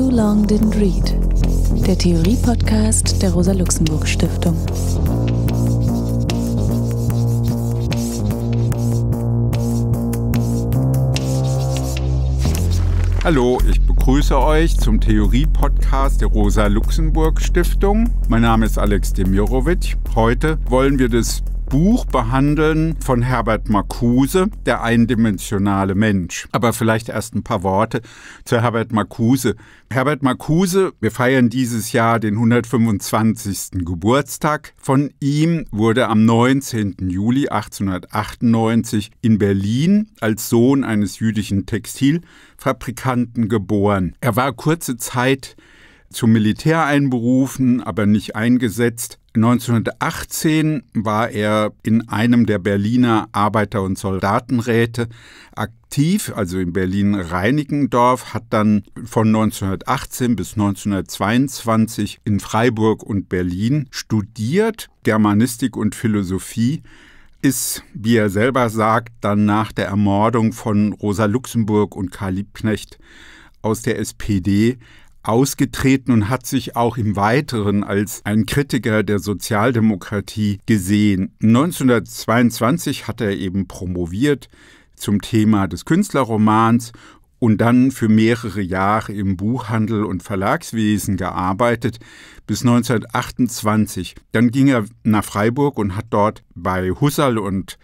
Too Long Didn't Read, der Theorie-Podcast der Rosa-Luxemburg-Stiftung. Hallo, ich begrüße euch zum Theorie-Podcast der Rosa-Luxemburg-Stiftung. Mein Name ist Alex Demirovic. Heute wollen wir das Buch behandeln von Herbert Marcuse, Der eindimensionale Mensch. Aber vielleicht erst ein paar Worte zu Herbert Marcuse. Herbert Marcuse, wir feiern dieses Jahr den 125. Geburtstag. Von ihm wurde am 19. Juli 1898 in Berlin als Sohn eines jüdischen Textilfabrikanten geboren. Er war kurze Zeit zum Militär einberufen, aber nicht eingesetzt. 1918 war er in einem der Berliner Arbeiter- und Soldatenräte aktiv, also in Berlin-Reinickendorf, hat dann von 1918 bis 1922 in Freiburg und Berlin studiert, Germanistik und Philosophie, ist, wie er selber sagt, dann nach der Ermordung von Rosa Luxemburg und Karl Liebknecht aus der SPD ausgetreten und hat sich auch im Weiteren als ein Kritiker der Sozialdemokratie gesehen. 1922 hat er eben promoviert zum Thema des Künstlerromans und dann für mehrere Jahre im Buchhandel und Verlagswesen gearbeitet bis 1928. Dann ging er nach Freiburg und hat dort bei Husserl und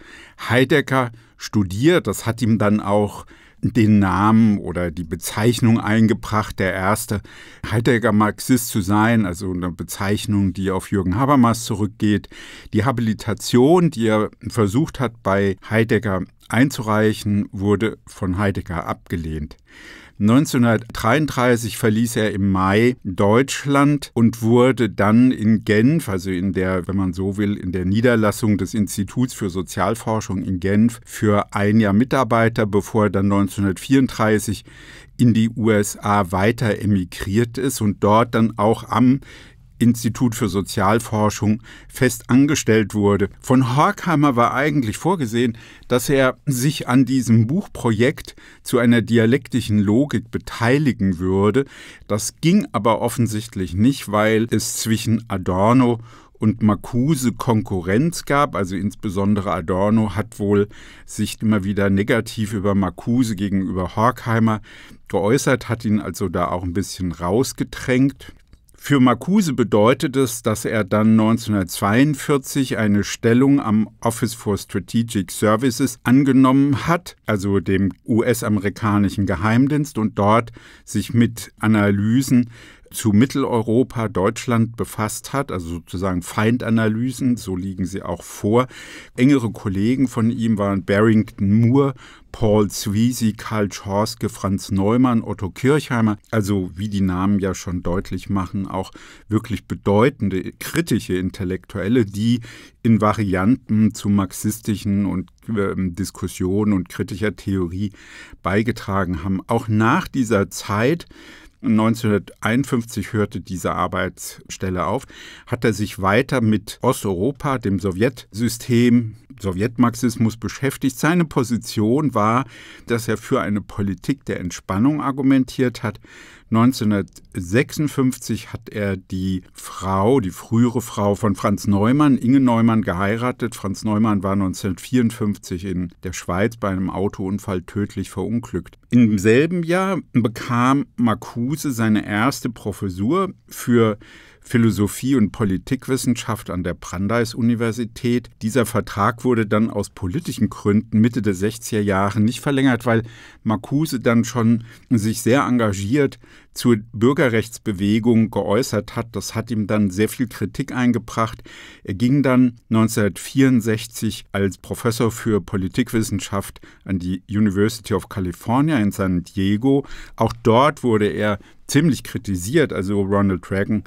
Heidegger studiert. Das hat ihm dann auch den Namen oder die Bezeichnung eingebracht, der erste Heidegger Marxist zu sein, also eine Bezeichnung, die auf Jürgen Habermas zurückgeht. Die Habilitation, die er versucht hat bei Heidegger einzureichen, wurde von Heidegger abgelehnt. 1933 verließ er im Mai Deutschland und wurde dann in Genf, also in der, wenn man so will, in der Niederlassung des Instituts für Sozialforschung in Genf für ein Jahr Mitarbeiter, bevor er dann 1934 in die USA weiter emigriert ist und dort dann auch am Institut für Sozialforschung fest angestellt wurde. Von Horkheimer war eigentlich vorgesehen, dass er sich an diesem Buchprojekt zu einer dialektischen Logik beteiligen würde. Das ging aber offensichtlich nicht, weil es zwischen Adorno und Marcuse Konkurrenz gab, also insbesondere Adorno hat wohl sich immer wieder negativ über Marcuse gegenüber Horkheimer geäußert, hat ihn also da auch ein bisschen rausgedrängt. Für Marcuse bedeutet es, dass er dann 1942 eine Stellung am Office for Strategic Services angenommen hat, also dem US-amerikanischen Geheimdienst, und dort sich mit Analysen zu Mitteleuropa, Deutschland befasst hat, also sozusagen Feindanalysen, so liegen sie auch vor. Engere Kollegen von ihm waren Barrington Moore, Paul Zwiesi, Karl Schorske, Franz Neumann, Otto Kirchheimer, also wie die Namen ja schon deutlich machen, auch wirklich bedeutende kritische Intellektuelle, die in Varianten zu marxistischen und ähm, Diskussionen und kritischer Theorie beigetragen haben. Auch nach dieser Zeit 1951 hörte diese Arbeitsstelle auf, hat er sich weiter mit Osteuropa, dem Sowjetsystem, Sowjetmarxismus beschäftigt. Seine Position war, dass er für eine Politik der Entspannung argumentiert hat. 1956 hat er die Frau, die frühere Frau von Franz Neumann, Inge Neumann, geheiratet. Franz Neumann war 1954 in der Schweiz bei einem Autounfall tödlich verunglückt. Im selben Jahr bekam Marcuse seine erste Professur für Philosophie- und Politikwissenschaft an der Brandeis-Universität. Dieser Vertrag wurde dann aus politischen Gründen Mitte der 60er Jahre nicht verlängert, weil Marcuse dann schon sich sehr engagiert zur Bürgerrechtsbewegung geäußert hat. Das hat ihm dann sehr viel Kritik eingebracht. Er ging dann 1964 als Professor für Politikwissenschaft an die University of California in San Diego. Auch dort wurde er ziemlich kritisiert. Also Ronald Reagan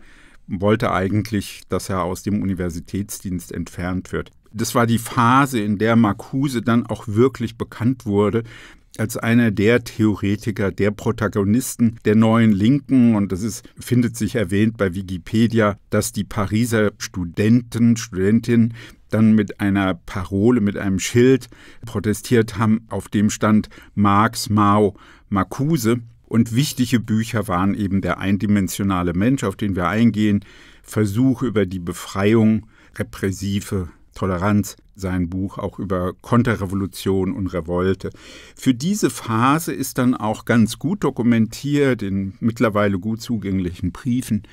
wollte eigentlich, dass er aus dem Universitätsdienst entfernt wird. Das war die Phase, in der Marcuse dann auch wirklich bekannt wurde als einer der Theoretiker, der Protagonisten der neuen Linken. Und das ist, findet sich erwähnt bei Wikipedia, dass die Pariser Studenten, Studentinnen dann mit einer Parole, mit einem Schild protestiert haben, auf dem stand Marx, Mao, Marcuse. Und wichtige Bücher waren eben der eindimensionale Mensch, auf den wir eingehen, Versuch über die Befreiung, repressive Toleranz, sein Buch auch über Konterrevolution und Revolte. Für diese Phase ist dann auch ganz gut dokumentiert in mittlerweile gut zugänglichen Briefen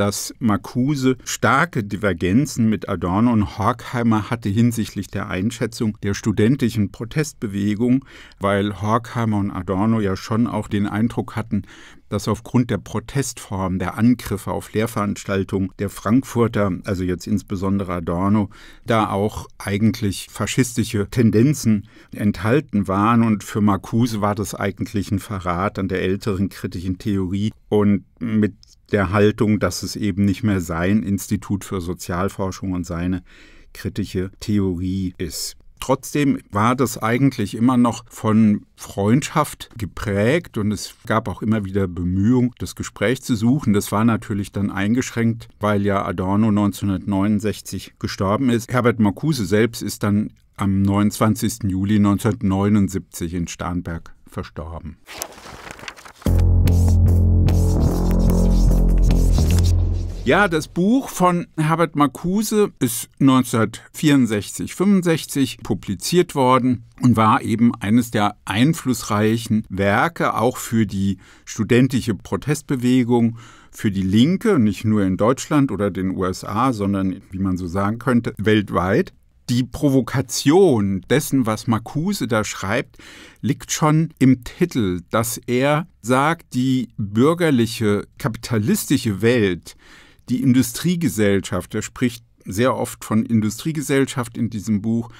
dass Marcuse starke Divergenzen mit Adorno und Horkheimer hatte hinsichtlich der Einschätzung der studentischen Protestbewegung, weil Horkheimer und Adorno ja schon auch den Eindruck hatten, dass aufgrund der Protestform, der Angriffe auf Lehrveranstaltungen der Frankfurter, also jetzt insbesondere Adorno, da auch eigentlich faschistische Tendenzen enthalten waren. Und für Marcuse war das eigentlich ein Verrat an der älteren kritischen Theorie. Und mit der Haltung, dass es eben nicht mehr sein Institut für Sozialforschung und seine kritische Theorie ist. Trotzdem war das eigentlich immer noch von Freundschaft geprägt und es gab auch immer wieder Bemühungen, das Gespräch zu suchen. Das war natürlich dann eingeschränkt, weil ja Adorno 1969 gestorben ist. Herbert Marcuse selbst ist dann am 29. Juli 1979 in Starnberg verstorben. Ja, das Buch von Herbert Marcuse ist 1964, 65 publiziert worden und war eben eines der einflussreichen Werke auch für die studentische Protestbewegung, für die Linke, nicht nur in Deutschland oder den USA, sondern, wie man so sagen könnte, weltweit. Die Provokation dessen, was Marcuse da schreibt, liegt schon im Titel, dass er sagt, die bürgerliche, kapitalistische Welt die Industriegesellschaft, er spricht sehr oft von Industriegesellschaft in diesem Buch,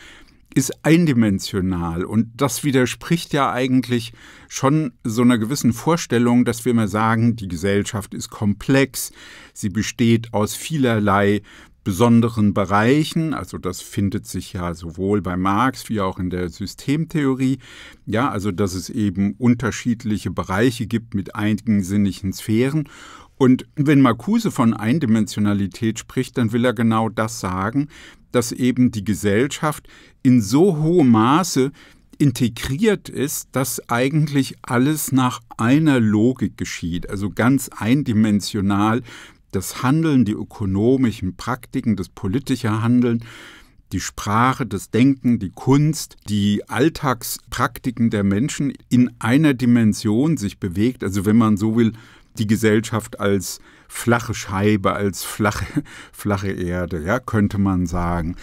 ist eindimensional und das widerspricht ja eigentlich schon so einer gewissen Vorstellung, dass wir immer sagen, die Gesellschaft ist komplex, sie besteht aus vielerlei besonderen Bereichen, also das findet sich ja sowohl bei Marx wie auch in der Systemtheorie, ja, also dass es eben unterschiedliche Bereiche gibt mit eigensinnigen Sphären und wenn Marcuse von Eindimensionalität spricht, dann will er genau das sagen, dass eben die Gesellschaft in so hohem Maße integriert ist, dass eigentlich alles nach einer Logik geschieht, also ganz eindimensional das Handeln, die ökonomischen Praktiken, das politische Handeln, die Sprache, das Denken, die Kunst, die Alltagspraktiken der Menschen in einer Dimension sich bewegt, also wenn man so will, die Gesellschaft als flache Scheibe, als flache, flache Erde, ja, könnte man sagen.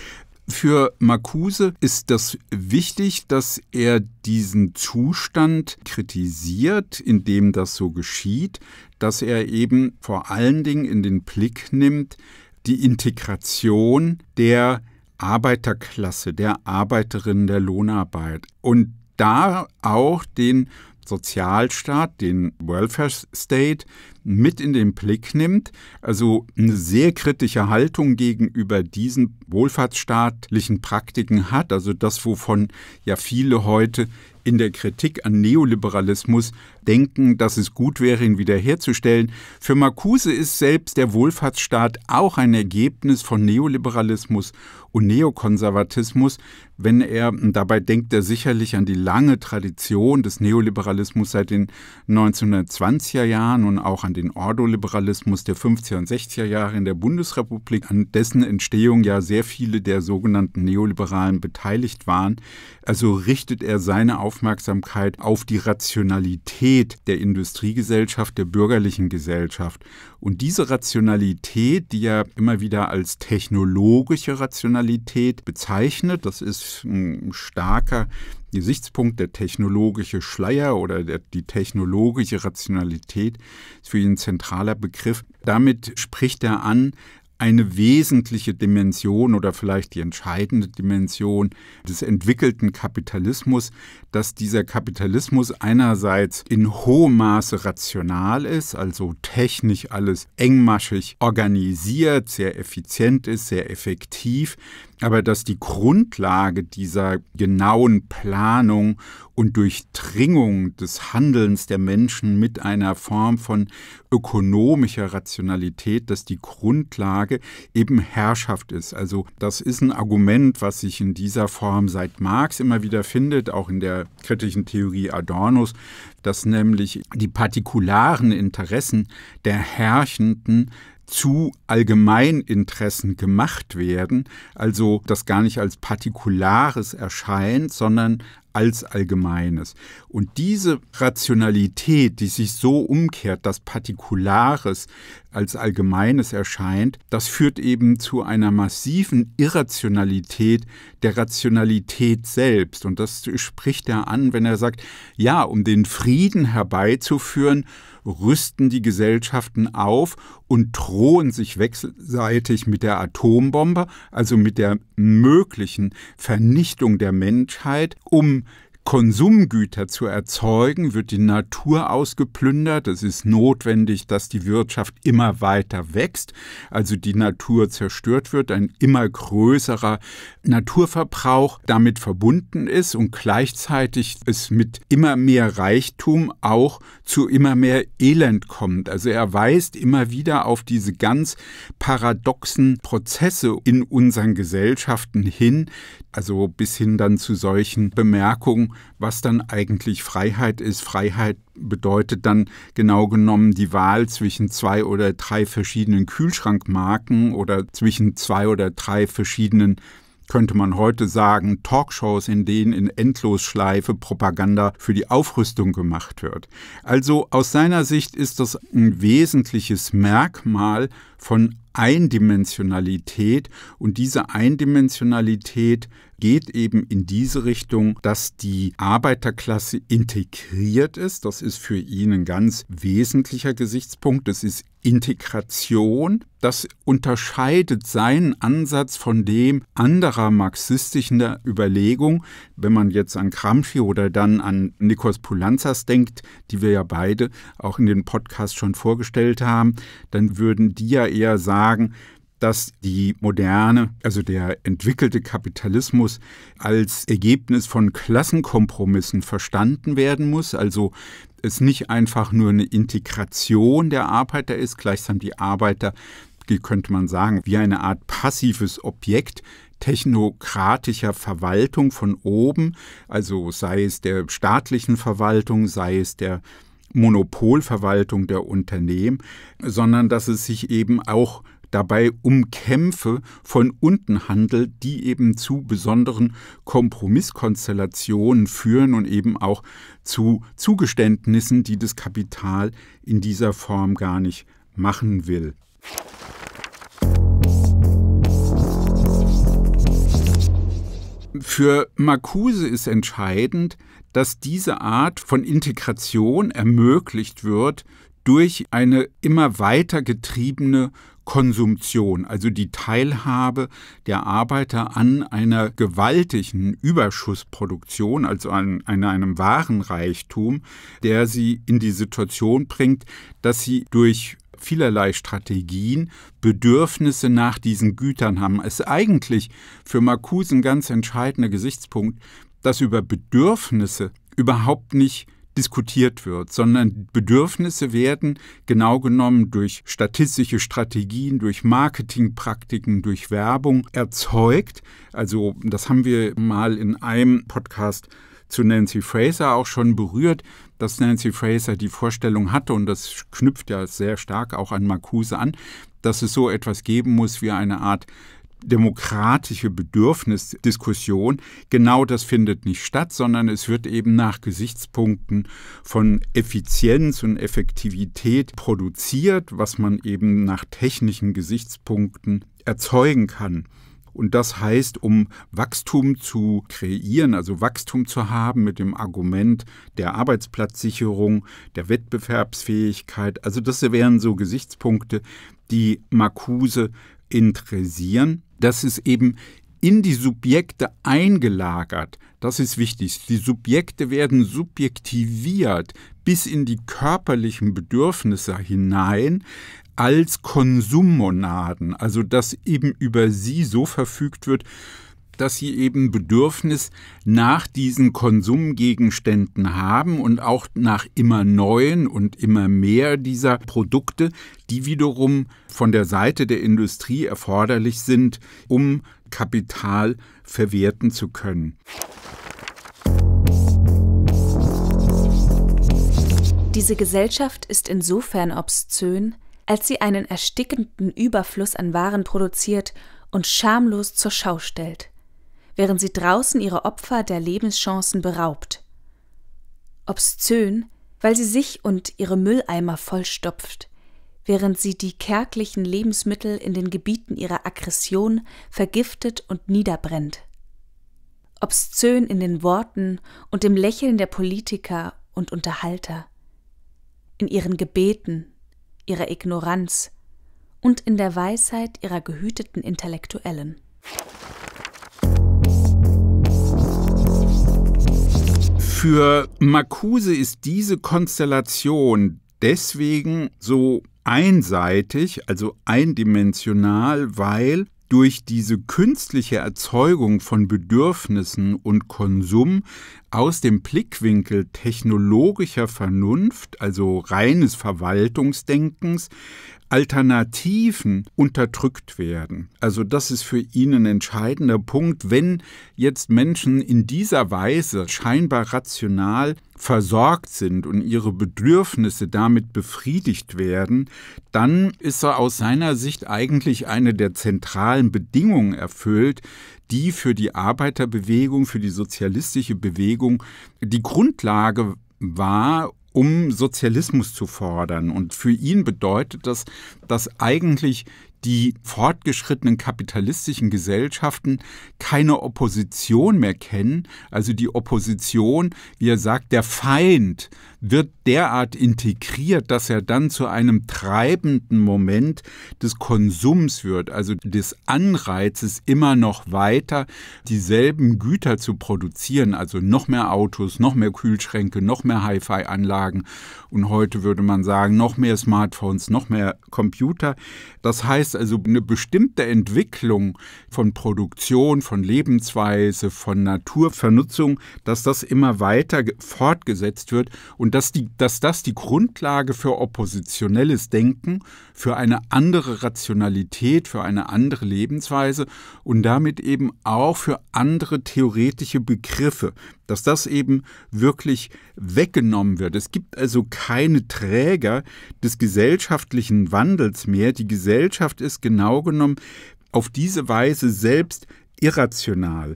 Für Marcuse ist das wichtig, dass er diesen Zustand kritisiert, in dem das so geschieht, dass er eben vor allen Dingen in den Blick nimmt die Integration der Arbeiterklasse, der Arbeiterinnen der Lohnarbeit und da auch den Sozialstaat, den Welfare State, mit in den Blick nimmt. Also eine sehr kritische Haltung gegenüber diesen wohlfahrtsstaatlichen Praktiken hat. Also das, wovon ja viele heute in der Kritik an Neoliberalismus denken, dass es gut wäre, ihn wiederherzustellen. Für Marcuse ist selbst der Wohlfahrtsstaat auch ein Ergebnis von Neoliberalismus und Neokonservatismus, wenn er, dabei denkt er sicherlich an die lange Tradition des Neoliberalismus seit den 1920er Jahren und auch an den Ordoliberalismus der 50er und 60er Jahre in der Bundesrepublik, an dessen Entstehung ja sehr viele der sogenannten Neoliberalen beteiligt waren. Also richtet er seine Aufmerksamkeit Aufmerksamkeit auf die Rationalität der Industriegesellschaft, der bürgerlichen Gesellschaft. Und diese Rationalität, die er immer wieder als technologische Rationalität bezeichnet, das ist ein starker Gesichtspunkt, der technologische Schleier oder der, die technologische Rationalität ist für ihn ein zentraler Begriff. Damit spricht er an, eine wesentliche Dimension oder vielleicht die entscheidende Dimension des entwickelten Kapitalismus, dass dieser Kapitalismus einerseits in hohem Maße rational ist, also technisch alles engmaschig organisiert, sehr effizient ist, sehr effektiv, aber dass die Grundlage dieser genauen Planung und Durchdringung des Handelns der Menschen mit einer Form von ökonomischer Rationalität, dass die Grundlage eben Herrschaft ist. Also das ist ein Argument, was sich in dieser Form seit Marx immer wieder findet, auch in der kritischen Theorie Adornos, dass nämlich die partikularen Interessen der Herrschenden zu Allgemeininteressen gemacht werden, also das gar nicht als Partikulares erscheint, sondern als Allgemeines. Und diese Rationalität, die sich so umkehrt, dass Partikulares als Allgemeines erscheint, das führt eben zu einer massiven Irrationalität der Rationalität selbst. Und das spricht er an, wenn er sagt, ja, um den Frieden herbeizuführen, rüsten die Gesellschaften auf und drohen sich wechselseitig mit der Atombombe, also mit der möglichen Vernichtung der Menschheit, um Konsumgüter zu erzeugen, wird die Natur ausgeplündert. Es ist notwendig, dass die Wirtschaft immer weiter wächst, also die Natur zerstört wird, ein immer größerer Naturverbrauch damit verbunden ist und gleichzeitig es mit immer mehr Reichtum auch zu immer mehr Elend kommt. Also er weist immer wieder auf diese ganz paradoxen Prozesse in unseren Gesellschaften hin, also bis hin dann zu solchen Bemerkungen, was dann eigentlich Freiheit ist. Freiheit bedeutet dann genau genommen die Wahl zwischen zwei oder drei verschiedenen Kühlschrankmarken oder zwischen zwei oder drei verschiedenen könnte man heute sagen, Talkshows, in denen in Endlosschleife Propaganda für die Aufrüstung gemacht wird. Also aus seiner Sicht ist das ein wesentliches Merkmal von Eindimensionalität und diese Eindimensionalität geht eben in diese Richtung, dass die Arbeiterklasse integriert ist. Das ist für ihn ein ganz wesentlicher Gesichtspunkt. Das ist Integration, das unterscheidet seinen Ansatz von dem anderer marxistischen Überlegung, wenn man jetzt an Gramsci oder dann an Nikos Poulanzas denkt, die wir ja beide auch in dem Podcast schon vorgestellt haben, dann würden die ja eher sagen, dass die moderne, also der entwickelte Kapitalismus als Ergebnis von Klassenkompromissen verstanden werden muss. Also es nicht einfach nur eine Integration der Arbeiter ist, gleichsam die Arbeiter, die könnte man sagen, wie eine Art passives Objekt technokratischer Verwaltung von oben, also sei es der staatlichen Verwaltung, sei es der Monopolverwaltung der Unternehmen, sondern dass es sich eben auch dabei um Kämpfe von unten handelt, die eben zu besonderen Kompromisskonstellationen führen und eben auch zu Zugeständnissen, die das Kapital in dieser Form gar nicht machen will. Für Marcuse ist entscheidend, dass diese Art von Integration ermöglicht wird durch eine immer weiter getriebene Konsumption, also die Teilhabe der Arbeiter an einer gewaltigen Überschussproduktion, also an, an einem Warenreichtum, der sie in die Situation bringt, dass sie durch vielerlei Strategien Bedürfnisse nach diesen Gütern haben. Es ist eigentlich für Marcuse ein ganz entscheidender Gesichtspunkt, dass über Bedürfnisse überhaupt nicht diskutiert wird, sondern Bedürfnisse werden genau genommen durch statistische Strategien, durch Marketingpraktiken, durch Werbung erzeugt. Also das haben wir mal in einem Podcast zu Nancy Fraser auch schon berührt, dass Nancy Fraser die Vorstellung hatte, und das knüpft ja sehr stark auch an Marcuse an, dass es so etwas geben muss wie eine Art demokratische Bedürfnisdiskussion, genau das findet nicht statt, sondern es wird eben nach Gesichtspunkten von Effizienz und Effektivität produziert, was man eben nach technischen Gesichtspunkten erzeugen kann. Und das heißt, um Wachstum zu kreieren, also Wachstum zu haben mit dem Argument der Arbeitsplatzsicherung, der Wettbewerbsfähigkeit. Also das wären so Gesichtspunkte, die Marcuse interessieren das ist eben in die Subjekte eingelagert. Das ist wichtig. Die Subjekte werden subjektiviert bis in die körperlichen Bedürfnisse hinein als Konsummonaden, also dass eben über sie so verfügt wird, dass sie eben Bedürfnis nach diesen Konsumgegenständen haben und auch nach immer neuen und immer mehr dieser Produkte, die wiederum von der Seite der Industrie erforderlich sind, um Kapital verwerten zu können. Diese Gesellschaft ist insofern obszön, als sie einen erstickenden Überfluss an Waren produziert und schamlos zur Schau stellt während sie draußen ihre Opfer der Lebenschancen beraubt. Obszön, weil sie sich und ihre Mülleimer vollstopft, während sie die kärglichen Lebensmittel in den Gebieten ihrer Aggression vergiftet und niederbrennt. Obszön in den Worten und dem Lächeln der Politiker und Unterhalter, in ihren Gebeten, ihrer Ignoranz und in der Weisheit ihrer gehüteten Intellektuellen. Für Marcuse ist diese Konstellation deswegen so einseitig, also eindimensional, weil durch diese künstliche Erzeugung von Bedürfnissen und Konsum aus dem Blickwinkel technologischer Vernunft, also reines Verwaltungsdenkens, Alternativen unterdrückt werden. Also das ist für ihn ein entscheidender Punkt, wenn jetzt Menschen in dieser Weise scheinbar rational versorgt sind und ihre Bedürfnisse damit befriedigt werden, dann ist er aus seiner Sicht eigentlich eine der zentralen Bedingungen erfüllt, die für die Arbeiterbewegung, für die sozialistische Bewegung die Grundlage war, um Sozialismus zu fordern. Und für ihn bedeutet das, dass eigentlich die fortgeschrittenen kapitalistischen Gesellschaften keine Opposition mehr kennen, also die Opposition, wie er sagt, der Feind wird derart integriert, dass er dann zu einem treibenden Moment des Konsums wird, also des Anreizes immer noch weiter dieselben Güter zu produzieren, also noch mehr Autos, noch mehr Kühlschränke, noch mehr Hi-Fi-Anlagen und heute würde man sagen, noch mehr Smartphones, noch mehr Computer. Das heißt also eine bestimmte Entwicklung von Produktion, von Lebensweise, von Naturvernutzung, dass das immer weiter fortgesetzt wird und und dass, die, dass das die Grundlage für oppositionelles Denken, für eine andere Rationalität, für eine andere Lebensweise und damit eben auch für andere theoretische Begriffe, dass das eben wirklich weggenommen wird. Es gibt also keine Träger des gesellschaftlichen Wandels mehr. Die Gesellschaft ist genau genommen auf diese Weise selbst irrational.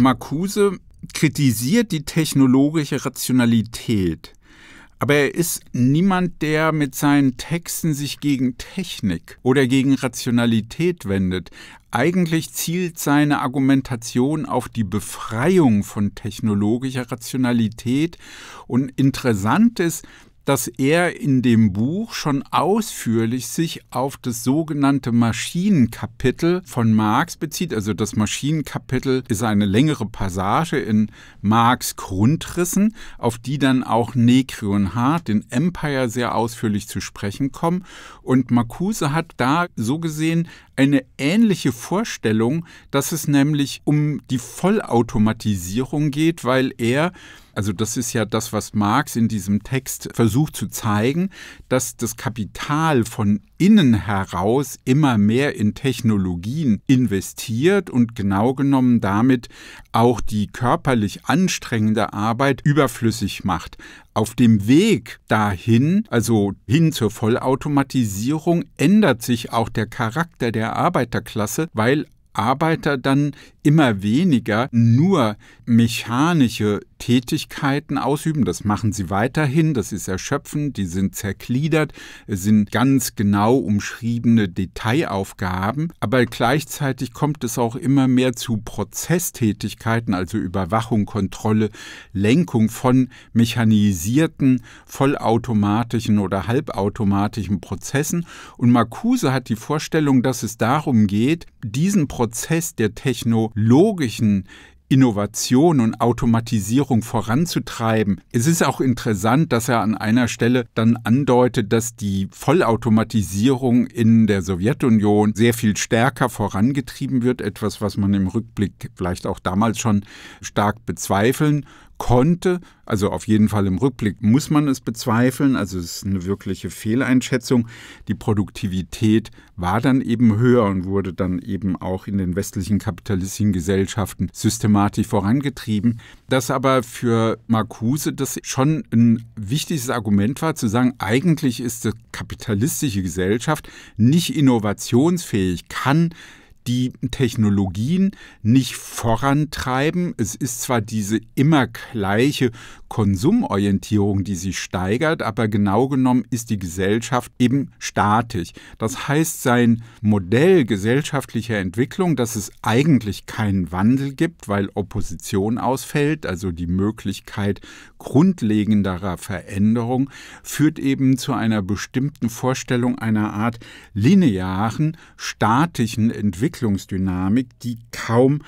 Marcuse kritisiert die technologische Rationalität. Aber er ist niemand, der mit seinen Texten sich gegen Technik oder gegen Rationalität wendet. Eigentlich zielt seine Argumentation auf die Befreiung von technologischer Rationalität. Und interessant ist, dass er in dem Buch schon ausführlich sich auf das sogenannte Maschinenkapitel von Marx bezieht. Also das Maschinenkapitel ist eine längere Passage in Marx Grundrissen, auf die dann auch Negri und Hart den Empire sehr ausführlich zu sprechen kommen. Und Marcuse hat da so gesehen eine ähnliche Vorstellung, dass es nämlich um die Vollautomatisierung geht, weil er also das ist ja das, was Marx in diesem Text versucht zu zeigen, dass das Kapital von innen heraus immer mehr in Technologien investiert und genau genommen damit auch die körperlich anstrengende Arbeit überflüssig macht. Auf dem Weg dahin, also hin zur Vollautomatisierung, ändert sich auch der Charakter der Arbeiterklasse, weil Arbeiter dann immer weniger nur mechanische Tätigkeiten ausüben. Das machen sie weiterhin, das ist erschöpfend, die sind zergliedert, es sind ganz genau umschriebene Detailaufgaben, aber gleichzeitig kommt es auch immer mehr zu Prozesstätigkeiten, also Überwachung, Kontrolle, Lenkung von mechanisierten, vollautomatischen oder halbautomatischen Prozessen. Und Marcuse hat die Vorstellung, dass es darum geht, diesen Prozess der technologischen Innovation und Automatisierung voranzutreiben. Es ist auch interessant, dass er an einer Stelle dann andeutet, dass die Vollautomatisierung in der Sowjetunion sehr viel stärker vorangetrieben wird, etwas, was man im Rückblick vielleicht auch damals schon stark bezweifeln konnte. Also auf jeden Fall im Rückblick muss man es bezweifeln. Also es ist eine wirkliche Fehleinschätzung. Die Produktivität war dann eben höher und wurde dann eben auch in den westlichen kapitalistischen Gesellschaften systematisch vorangetrieben. Das aber für Marcuse das schon ein wichtiges Argument war, zu sagen, eigentlich ist die kapitalistische Gesellschaft nicht innovationsfähig, kann die Technologien nicht vorantreiben. Es ist zwar diese immer gleiche Konsumorientierung, die sich steigert, aber genau genommen ist die Gesellschaft eben statisch. Das heißt, sein Modell gesellschaftlicher Entwicklung, dass es eigentlich keinen Wandel gibt, weil Opposition ausfällt, also die Möglichkeit grundlegenderer Veränderung, führt eben zu einer bestimmten Vorstellung einer Art linearen, statischen Entwicklung Entwicklungsdynamik, die kaum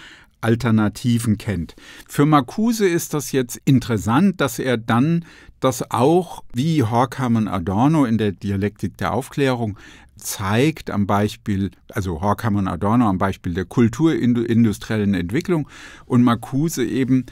Alternativen kennt. Für Marcuse ist das jetzt interessant, dass er dann das auch, wie Horkham und Adorno in der Dialektik der Aufklärung zeigt, am Beispiel, also Horkham und Adorno am Beispiel der kulturindustriellen Entwicklung und Marcuse eben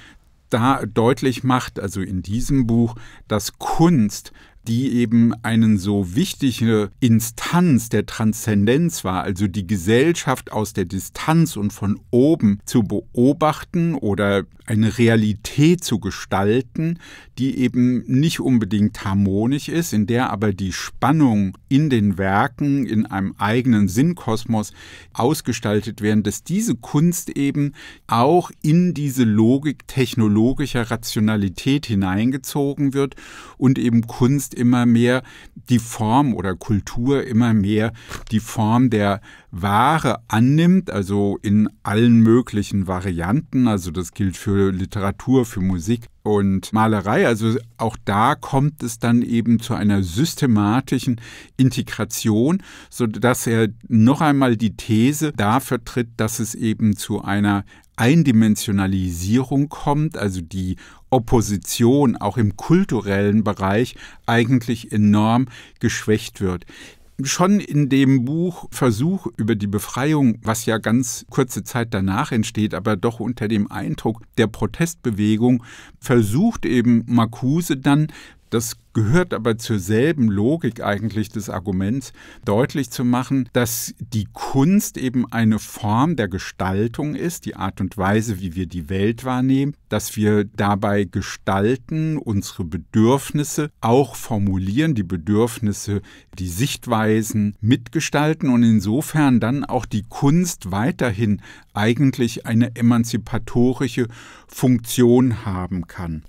da deutlich macht, also in diesem Buch, dass Kunst die eben eine so wichtige Instanz der Transzendenz war, also die Gesellschaft aus der Distanz und von oben zu beobachten oder eine Realität zu gestalten, die eben nicht unbedingt harmonisch ist, in der aber die Spannung in den Werken, in einem eigenen Sinnkosmos ausgestaltet werden, dass diese Kunst eben auch in diese Logik technologischer Rationalität hineingezogen wird und eben Kunst jetzt immer mehr die Form oder Kultur immer mehr die Form der Ware annimmt, also in allen möglichen Varianten. Also das gilt für Literatur, für Musik, und Malerei. Also auch da kommt es dann eben zu einer systematischen Integration, sodass er noch einmal die These da vertritt, dass es eben zu einer Eindimensionalisierung kommt, also die Opposition auch im kulturellen Bereich eigentlich enorm geschwächt wird schon in dem Buch Versuch über die Befreiung, was ja ganz kurze Zeit danach entsteht, aber doch unter dem Eindruck der Protestbewegung, versucht eben Marcuse dann das gehört aber zur selben Logik eigentlich des Arguments, deutlich zu machen, dass die Kunst eben eine Form der Gestaltung ist, die Art und Weise, wie wir die Welt wahrnehmen, dass wir dabei gestalten, unsere Bedürfnisse auch formulieren, die Bedürfnisse, die Sichtweisen mitgestalten und insofern dann auch die Kunst weiterhin eigentlich eine emanzipatorische Funktion haben kann.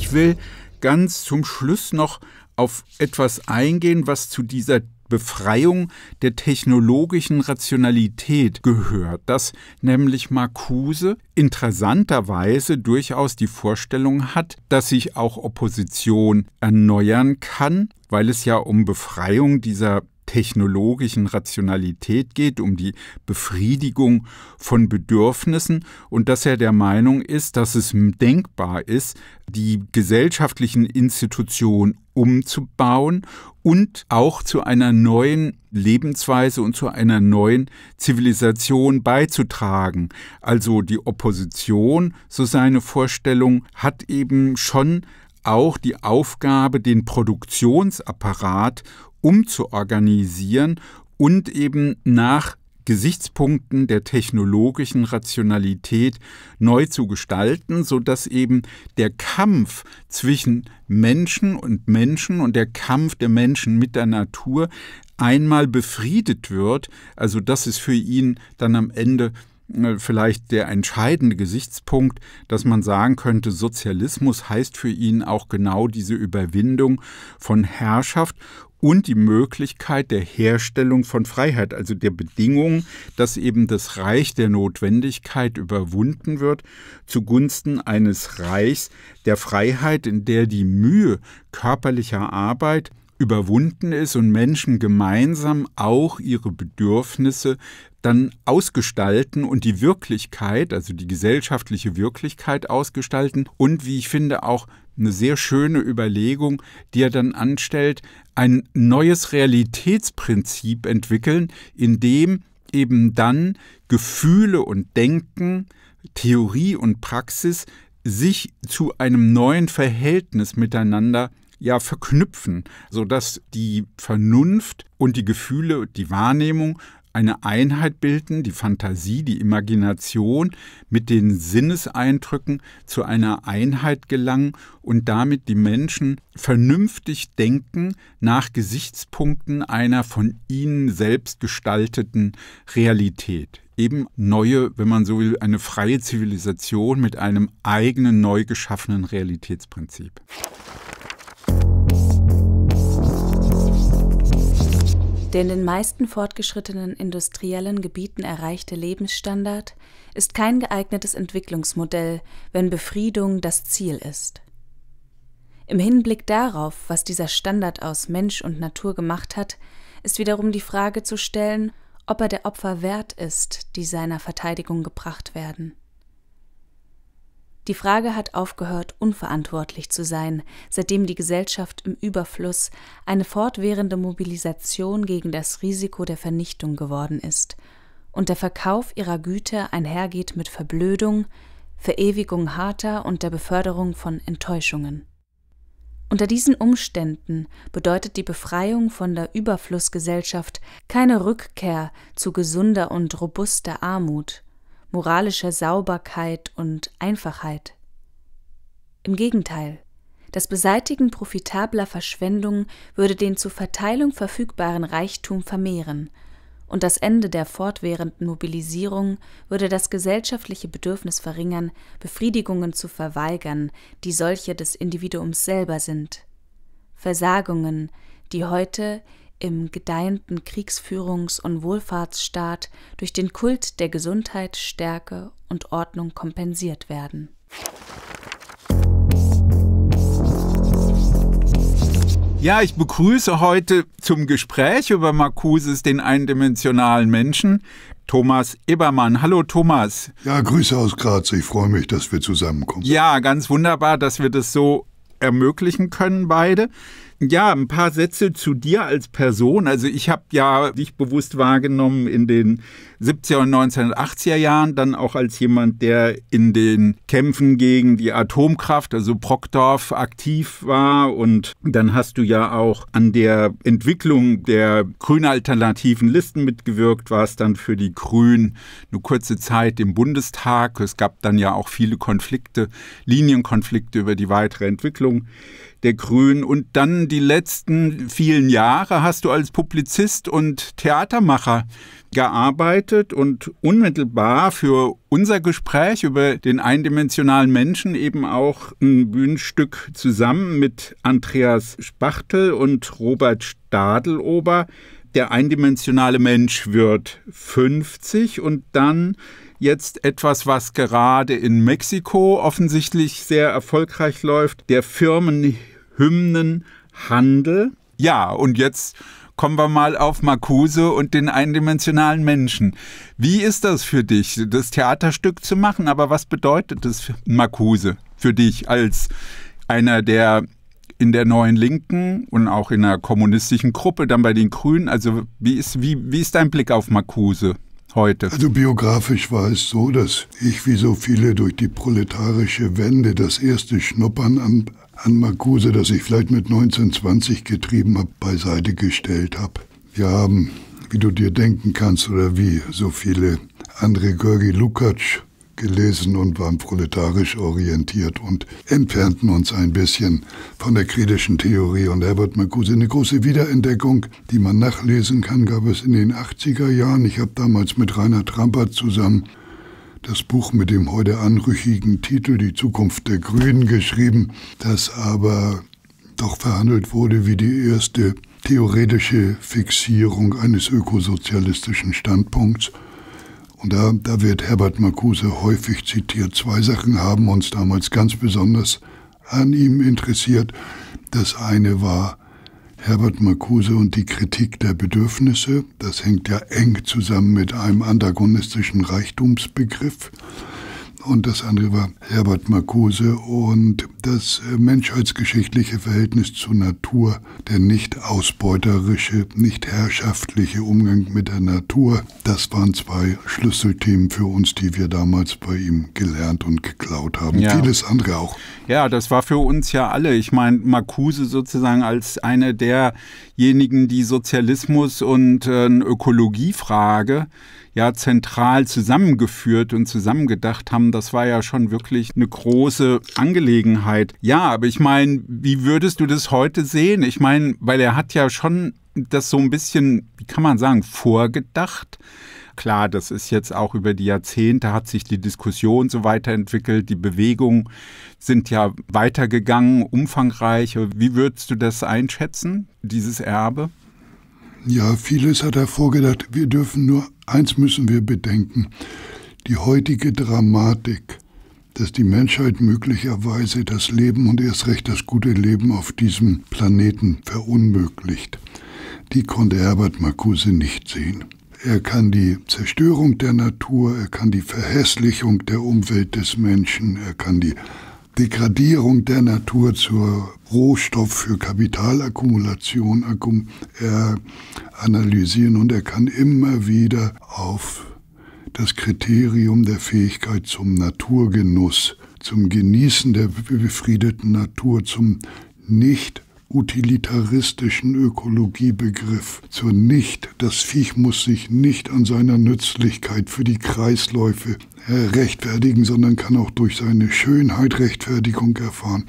Ich will ganz zum Schluss noch auf etwas eingehen, was zu dieser Befreiung der technologischen Rationalität gehört, dass nämlich Marcuse interessanterweise durchaus die Vorstellung hat, dass sich auch Opposition erneuern kann, weil es ja um Befreiung dieser technologischen Rationalität geht, um die Befriedigung von Bedürfnissen und dass er der Meinung ist, dass es denkbar ist, die gesellschaftlichen Institutionen umzubauen und auch zu einer neuen Lebensweise und zu einer neuen Zivilisation beizutragen. Also die Opposition, so seine Vorstellung, hat eben schon auch die Aufgabe, den Produktionsapparat umzuorganisieren und eben nach Gesichtspunkten der technologischen Rationalität neu zu gestalten, sodass eben der Kampf zwischen Menschen und Menschen und der Kampf der Menschen mit der Natur einmal befriedet wird. Also das ist für ihn dann am Ende äh, vielleicht der entscheidende Gesichtspunkt, dass man sagen könnte, Sozialismus heißt für ihn auch genau diese Überwindung von Herrschaft und die Möglichkeit der Herstellung von Freiheit, also der Bedingung, dass eben das Reich der Notwendigkeit überwunden wird zugunsten eines Reichs der Freiheit, in der die Mühe körperlicher Arbeit überwunden ist und Menschen gemeinsam auch ihre Bedürfnisse dann ausgestalten und die Wirklichkeit, also die gesellschaftliche Wirklichkeit ausgestalten und wie ich finde auch eine sehr schöne Überlegung, die er dann anstellt, ein neues Realitätsprinzip entwickeln, in dem eben dann Gefühle und Denken, Theorie und Praxis sich zu einem neuen Verhältnis miteinander ja verknüpfen, sodass die Vernunft und die Gefühle und die Wahrnehmung eine Einheit bilden, die Fantasie, die Imagination mit den Sinneseindrücken zu einer Einheit gelangen und damit die Menschen vernünftig denken nach Gesichtspunkten einer von ihnen selbst gestalteten Realität. Eben neue, wenn man so will, eine freie Zivilisation mit einem eigenen neu geschaffenen Realitätsprinzip. Der in den meisten fortgeschrittenen industriellen Gebieten erreichte Lebensstandard ist kein geeignetes Entwicklungsmodell, wenn Befriedung das Ziel ist. Im Hinblick darauf, was dieser Standard aus Mensch und Natur gemacht hat, ist wiederum die Frage zu stellen, ob er der Opfer wert ist, die seiner Verteidigung gebracht werden. Die Frage hat aufgehört, unverantwortlich zu sein, seitdem die Gesellschaft im Überfluss eine fortwährende Mobilisation gegen das Risiko der Vernichtung geworden ist und der Verkauf ihrer Güter einhergeht mit Verblödung, Verewigung harter und der Beförderung von Enttäuschungen. Unter diesen Umständen bedeutet die Befreiung von der Überflussgesellschaft keine Rückkehr zu gesunder und robuster Armut, moralischer Sauberkeit und Einfachheit. Im Gegenteil, das Beseitigen profitabler Verschwendung würde den zur Verteilung verfügbaren Reichtum vermehren, und das Ende der fortwährenden Mobilisierung würde das gesellschaftliche Bedürfnis verringern, Befriedigungen zu verweigern, die solche des Individuums selber sind. Versagungen, die heute im gedeihenden Kriegsführungs- und Wohlfahrtsstaat durch den Kult der Gesundheit, Stärke und Ordnung kompensiert werden. Ja, ich begrüße heute zum Gespräch über Marcuses den eindimensionalen Menschen Thomas Ebermann. Hallo Thomas. Ja, Grüße aus Graz. Ich freue mich, dass wir zusammenkommen. Ja, ganz wunderbar, dass wir das so ermöglichen können, beide. Ja, ein paar Sätze zu dir als Person. Also ich habe ja dich bewusst wahrgenommen in den 70er und 1980er Jahren, dann auch als jemand, der in den Kämpfen gegen die Atomkraft, also Brockdorf, aktiv war. Und dann hast du ja auch an der Entwicklung der grünen alternativen Listen mitgewirkt, warst dann für die Grünen eine kurze Zeit im Bundestag. Es gab dann ja auch viele Konflikte, Linienkonflikte über die weitere Entwicklung der Grünen. Und dann die letzten vielen Jahre hast du als Publizist und Theatermacher gearbeitet und unmittelbar für unser Gespräch über den eindimensionalen Menschen eben auch ein Bühnenstück zusammen mit Andreas Spachtel und Robert Stadelober. Der eindimensionale Mensch wird 50 und dann jetzt etwas, was gerade in Mexiko offensichtlich sehr erfolgreich läuft, der Firmen Hymnenhandel. Ja, und jetzt kommen wir mal auf Marcuse und den eindimensionalen Menschen. Wie ist das für dich, das Theaterstück zu machen? Aber was bedeutet das für Marcuse für dich als einer, der in der neuen Linken und auch in der kommunistischen Gruppe, dann bei den Grünen? Also wie ist, wie, wie ist dein Blick auf Marcuse? Heute. Also biografisch war es so, dass ich wie so viele durch die proletarische Wende das erste Schnuppern am an Marcuse, das ich vielleicht mit 1920 getrieben habe, beiseite gestellt habe. Wir haben, wie du dir denken kannst oder wie so viele andere Görgi Lukacs gelesen und waren proletarisch orientiert und entfernten uns ein bisschen von der kritischen Theorie und Herbert Marcuse. Eine große Wiederentdeckung, die man nachlesen kann, gab es in den 80er Jahren. Ich habe damals mit Rainer Trampert zusammen das Buch mit dem heute anrüchigen Titel Die Zukunft der Grünen geschrieben, das aber doch verhandelt wurde wie die erste theoretische Fixierung eines ökosozialistischen Standpunkts. Und da, da wird Herbert Marcuse häufig zitiert. Zwei Sachen haben uns damals ganz besonders an ihm interessiert. Das eine war Herbert Marcuse und die Kritik der Bedürfnisse. Das hängt ja eng zusammen mit einem antagonistischen Reichtumsbegriff und das andere war Herbert Marcuse und das äh, menschheitsgeschichtliche Verhältnis zur Natur, der nicht ausbeuterische, nicht herrschaftliche Umgang mit der Natur, das waren zwei Schlüsselthemen für uns, die wir damals bei ihm gelernt und geklaut haben. Ja. Vieles andere auch. Ja, das war für uns ja alle. Ich meine, Marcuse sozusagen als eine derjenigen, die Sozialismus und äh, Ökologiefrage ja zentral zusammengeführt und zusammengedacht haben. Das war ja schon wirklich eine große Angelegenheit. Ja, aber ich meine, wie würdest du das heute sehen? Ich meine, weil er hat ja schon das so ein bisschen, wie kann man sagen, vorgedacht. Klar, das ist jetzt auch über die Jahrzehnte hat sich die Diskussion so weiterentwickelt, die Bewegungen sind ja weitergegangen, umfangreich. Wie würdest du das einschätzen, dieses Erbe? Ja, vieles hat er vorgedacht. Wir dürfen nur, eins müssen wir bedenken, die heutige Dramatik, dass die Menschheit möglicherweise das Leben und erst recht das gute Leben auf diesem Planeten verunmöglicht, die konnte Herbert Marcuse nicht sehen. Er kann die Zerstörung der Natur, er kann die Verhässlichung der Umwelt des Menschen, er kann die Degradierung der Natur zur Rohstoff für Kapitalakkumulation äh, analysieren und er kann immer wieder auf das Kriterium der Fähigkeit zum Naturgenuss, zum Genießen der befriedeten Natur, zum nicht utilitaristischen Ökologiebegriff zur Nicht, das Viech muss sich nicht an seiner Nützlichkeit für die Kreisläufe äh, rechtfertigen, sondern kann auch durch seine Schönheit Rechtfertigung erfahren.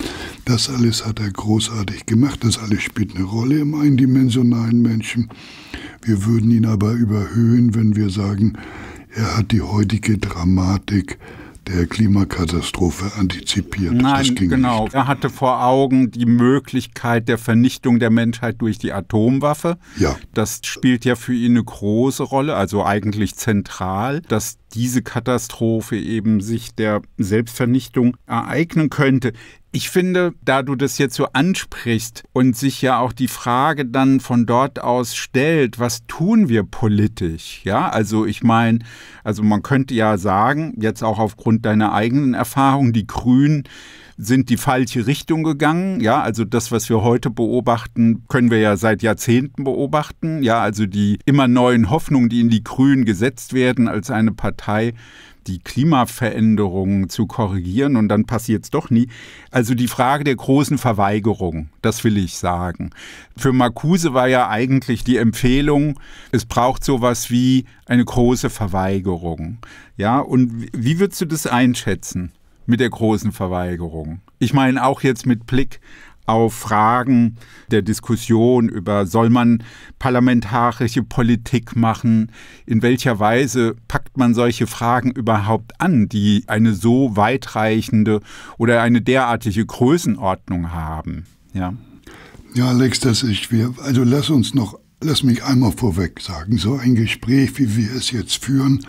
Das alles hat er großartig gemacht, das alles spielt eine Rolle im eindimensionalen Menschen. Wir würden ihn aber überhöhen, wenn wir sagen, er hat die heutige Dramatik der Klimakatastrophe antizipiert. Nein, genau. Nicht. Er hatte vor Augen die Möglichkeit der Vernichtung der Menschheit durch die Atomwaffe. Ja. Das spielt ja für ihn eine große Rolle, also eigentlich zentral, dass diese Katastrophe eben sich der Selbstvernichtung ereignen könnte. Ich finde, da du das jetzt so ansprichst und sich ja auch die Frage dann von dort aus stellt, was tun wir politisch? Ja, also ich meine, also man könnte ja sagen, jetzt auch aufgrund deiner eigenen Erfahrung, die Grünen sind die falsche Richtung gegangen. Ja, also das, was wir heute beobachten, können wir ja seit Jahrzehnten beobachten. Ja, also die immer neuen Hoffnungen, die in die Grünen gesetzt werden als eine Partei, die Klimaveränderungen zu korrigieren und dann passiert es doch nie. Also die Frage der großen Verweigerung, das will ich sagen. Für Marcuse war ja eigentlich die Empfehlung, es braucht sowas wie eine große Verweigerung. Ja, und wie würdest du das einschätzen? mit der großen Verweigerung. Ich meine auch jetzt mit Blick auf Fragen der Diskussion über, soll man parlamentarische Politik machen? In welcher Weise packt man solche Fragen überhaupt an, die eine so weitreichende oder eine derartige Größenordnung haben? Ja. Ja, Alex, das ist wir. Also lass uns noch, lass mich einmal vorweg sagen, so ein Gespräch, wie wir es jetzt führen,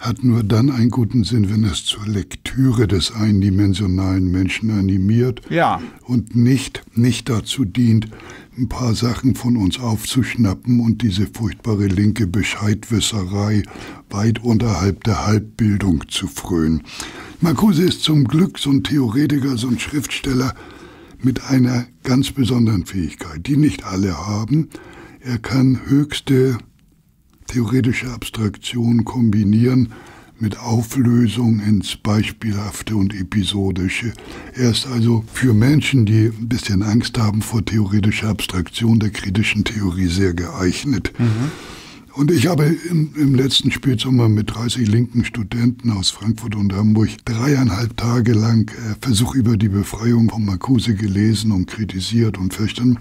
hat nur dann einen guten Sinn, wenn es zur Lektüre des eindimensionalen Menschen animiert ja. und nicht, nicht dazu dient, ein paar Sachen von uns aufzuschnappen und diese furchtbare linke Bescheidwisserei weit unterhalb der Halbbildung zu frönen. Marcuse ist zum Glück so ein Theoretiker, so ein Schriftsteller mit einer ganz besonderen Fähigkeit, die nicht alle haben. Er kann höchste theoretische Abstraktion kombinieren mit Auflösung ins Beispielhafte und Episodische. Er ist also für Menschen, die ein bisschen Angst haben vor theoretischer Abstraktion der kritischen Theorie sehr geeignet. Mhm. Und ich habe im, im, letzten Spätsommer mit 30 linken Studenten aus Frankfurt und Hamburg dreieinhalb Tage lang äh, Versuch über die Befreiung von Marcuse gelesen und kritisiert und verstanden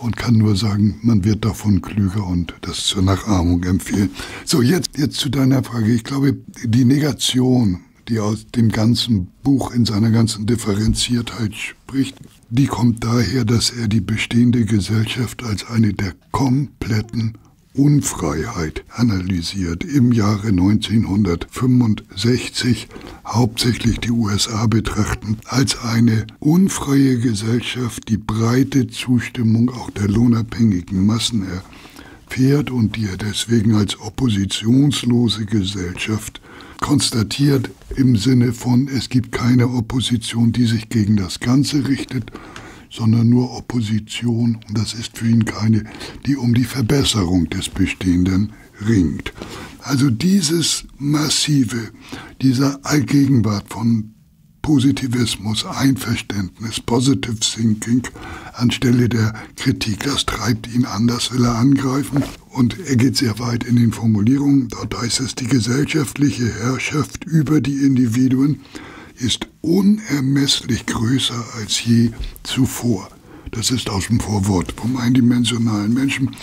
und kann nur sagen, man wird davon klüger und das zur Nachahmung empfehlen. So, jetzt, jetzt zu deiner Frage. Ich glaube, die Negation, die aus dem ganzen Buch in seiner ganzen Differenziertheit spricht, die kommt daher, dass er die bestehende Gesellschaft als eine der kompletten Unfreiheit analysiert im Jahre 1965 hauptsächlich die USA betrachten als eine unfreie Gesellschaft, die breite Zustimmung auch der lohnabhängigen Massen erfährt und die er deswegen als oppositionslose Gesellschaft konstatiert im Sinne von, es gibt keine Opposition, die sich gegen das Ganze richtet, sondern nur Opposition, und das ist für ihn keine, die um die Verbesserung des Bestehenden ringt. Also dieses massive, dieser Allgegenwart von Positivismus, Einverständnis, Positive Thinking anstelle der Kritik. Das treibt ihn an, das will er angreifen. Und er geht sehr weit in den Formulierungen. Dort heißt es, die gesellschaftliche Herrschaft über die Individuen ist unermesslich größer als je zuvor. Das ist aus dem Vorwort vom eindimensionalen Menschen.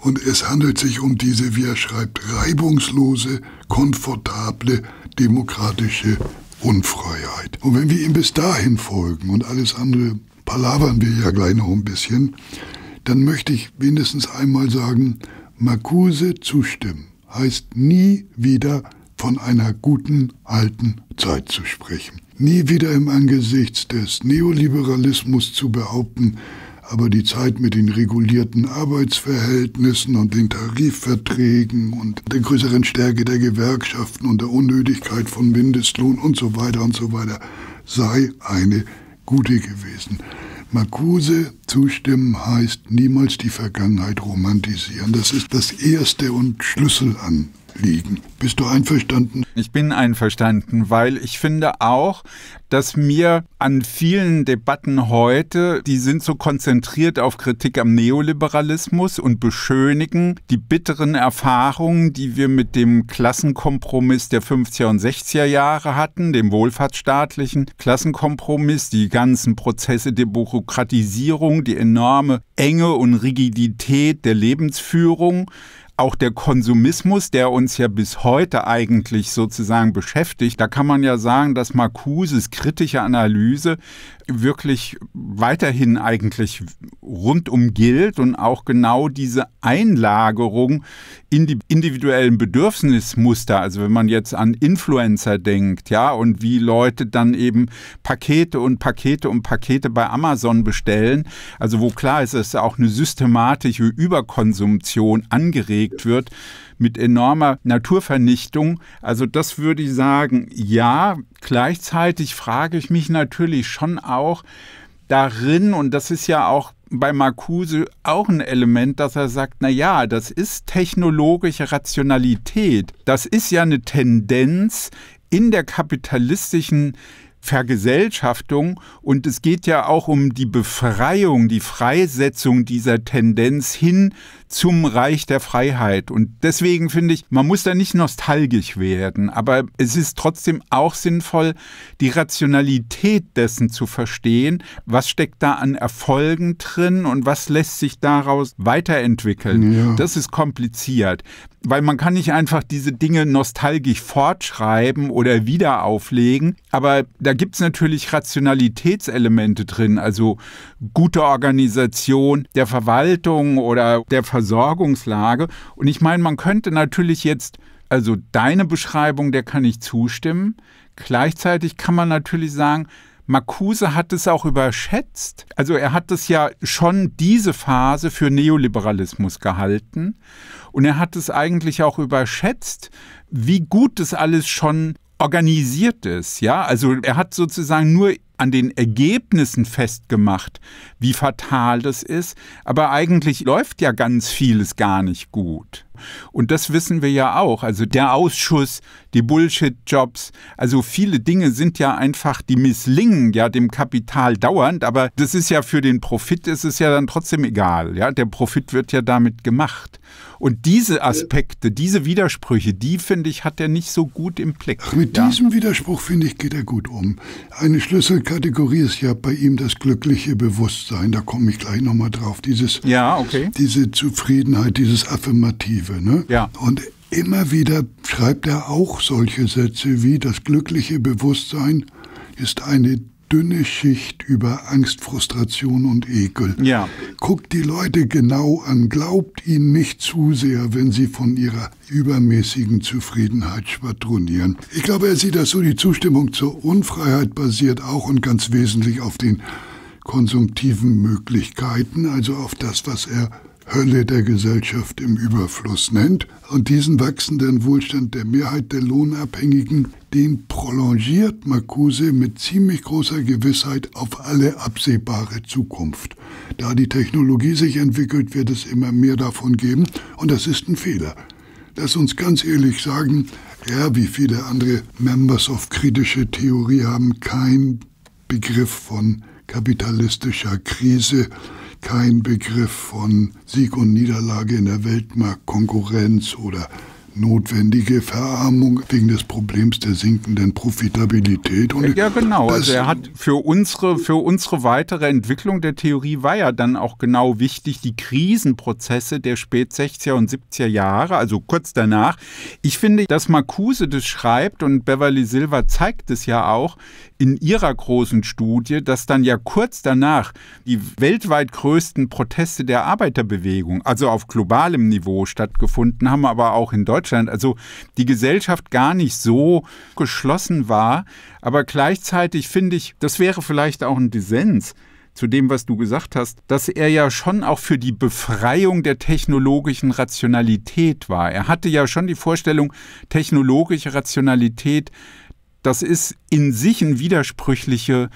Und es handelt sich um diese, wie er schreibt, reibungslose, komfortable, demokratische Unfreiheit. Und wenn wir ihm bis dahin folgen und alles andere palavern wir ja gleich noch ein bisschen, dann möchte ich wenigstens einmal sagen, Marcuse zustimmen heißt nie wieder von einer guten alten Zeit zu sprechen. Nie wieder im Angesicht des Neoliberalismus zu behaupten, aber die Zeit mit den regulierten Arbeitsverhältnissen und den Tarifverträgen und der größeren Stärke der Gewerkschaften und der Unnötigkeit von Mindestlohn und so weiter und so weiter sei eine gute gewesen. Marcuse zustimmen heißt niemals die Vergangenheit romantisieren. Das ist das erste und Schlüssel an liegen. Bist du einverstanden? Ich bin einverstanden, weil ich finde auch, dass mir an vielen Debatten heute, die sind so konzentriert auf Kritik am Neoliberalismus und beschönigen die bitteren Erfahrungen, die wir mit dem Klassenkompromiss der 50er und 60er Jahre hatten, dem wohlfahrtsstaatlichen Klassenkompromiss, die ganzen Prozesse der Bürokratisierung, die enorme Enge und Rigidität der Lebensführung auch der Konsumismus, der uns ja bis heute eigentlich sozusagen beschäftigt, da kann man ja sagen, dass Marcuses kritische Analyse wirklich weiterhin eigentlich rundum gilt und auch genau diese Einlagerung in die individuellen Bedürfnismuster, also wenn man jetzt an Influencer denkt, ja, und wie Leute dann eben Pakete und Pakete und Pakete bei Amazon bestellen, also wo klar ist, dass auch eine systematische Überkonsumption angeregt wird, mit enormer Naturvernichtung. Also das würde ich sagen, ja. Gleichzeitig frage ich mich natürlich schon auch darin, und das ist ja auch bei Marcuse auch ein Element, dass er sagt, na ja, das ist technologische Rationalität. Das ist ja eine Tendenz in der kapitalistischen Vergesellschaftung und es geht ja auch um die Befreiung, die Freisetzung dieser Tendenz hin zum Reich der Freiheit. Und deswegen finde ich, man muss da nicht nostalgisch werden, aber es ist trotzdem auch sinnvoll, die Rationalität dessen zu verstehen, was steckt da an Erfolgen drin und was lässt sich daraus weiterentwickeln. Ja. Das ist kompliziert weil man kann nicht einfach diese Dinge nostalgisch fortschreiben oder wieder auflegen, aber da gibt es natürlich Rationalitätselemente drin, also gute Organisation der Verwaltung oder der Ver Versorgungslage. Und ich meine, man könnte natürlich jetzt, also deine Beschreibung, der kann ich zustimmen. Gleichzeitig kann man natürlich sagen, Marcuse hat es auch überschätzt. Also er hat es ja schon diese Phase für Neoliberalismus gehalten. Und er hat es eigentlich auch überschätzt, wie gut das alles schon organisiert ist. Ja, also er hat sozusagen nur an den Ergebnissen festgemacht, wie fatal das ist, aber eigentlich läuft ja ganz vieles gar nicht gut. Und das wissen wir ja auch. Also der Ausschuss, die Bullshit-Jobs, also viele Dinge sind ja einfach, die misslingen ja dem Kapital dauernd, aber das ist ja für den Profit, ist es ja dann trotzdem egal. Ja, der Profit wird ja damit gemacht. Und diese Aspekte, diese Widersprüche, die finde ich, hat er nicht so gut im Blick. Ach, mit ja. diesem Widerspruch, finde ich, geht er gut um. Eine Schlüsselkategorie ist ja bei ihm das glückliche Bewusstsein. Da komme ich gleich nochmal drauf. Dieses, ja, okay. Diese Zufriedenheit, dieses Affirmative. Perspektive. Ne? Ja. Und immer wieder schreibt er auch solche Sätze wie das glückliche Bewusstsein ist eine dünne Schicht über Angst, Frustration und Ekel. Ja. Guckt die Leute genau an, glaubt ihnen nicht zu sehr, wenn sie von ihrer übermäßigen Zufriedenheit schwadronieren. Ich glaube, er sieht das so, die Zustimmung zur Unfreiheit basiert auch und ganz wesentlich auf den konsumtiven Möglichkeiten, also auf das, was er Hölle der Gesellschaft im Überfluss nennt und diesen wachsenden Wohlstand der Mehrheit der Lohnabhängigen, den prolongiert Marcuse mit ziemlich großer Gewissheit auf alle absehbare Zukunft. Da die Technologie sich entwickelt, wird es immer mehr davon geben und das ist ein Fehler. Lass uns ganz ehrlich sagen, er wie viele andere Members of kritische Theorie haben keinen Begriff von kapitalistischer Krise kein Begriff von Sieg und Niederlage in der Weltmarktkonkurrenz oder notwendige Verarmung wegen des Problems der sinkenden Profitabilität. Und ja, genau. Also er hat für unsere, für unsere weitere Entwicklung der Theorie war ja dann auch genau wichtig, die Krisenprozesse der spät 60er und 70er Jahre, also kurz danach. Ich finde, dass Marcuse das schreibt und Beverly Silver zeigt es ja auch in ihrer großen Studie, dass dann ja kurz danach die weltweit größten Proteste der Arbeiterbewegung, also auf globalem Niveau stattgefunden haben, aber auch in Deutschland Deutschland, also die Gesellschaft gar nicht so geschlossen war. Aber gleichzeitig finde ich, das wäre vielleicht auch ein Dissens zu dem, was du gesagt hast, dass er ja schon auch für die Befreiung der technologischen Rationalität war. Er hatte ja schon die Vorstellung, technologische Rationalität, das ist in sich eine widersprüchliche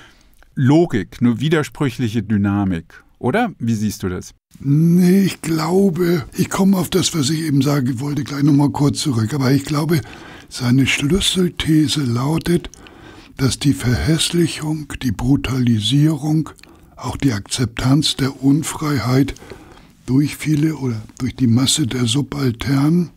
Logik, eine widersprüchliche Dynamik. Oder? Wie siehst du das? Nee, ich glaube, ich komme auf das, was ich eben sagen wollte, gleich nochmal kurz zurück. Aber ich glaube, seine Schlüsselthese lautet, dass die Verhässlichung, die Brutalisierung, auch die Akzeptanz der Unfreiheit durch viele oder durch die Masse der Subalternen,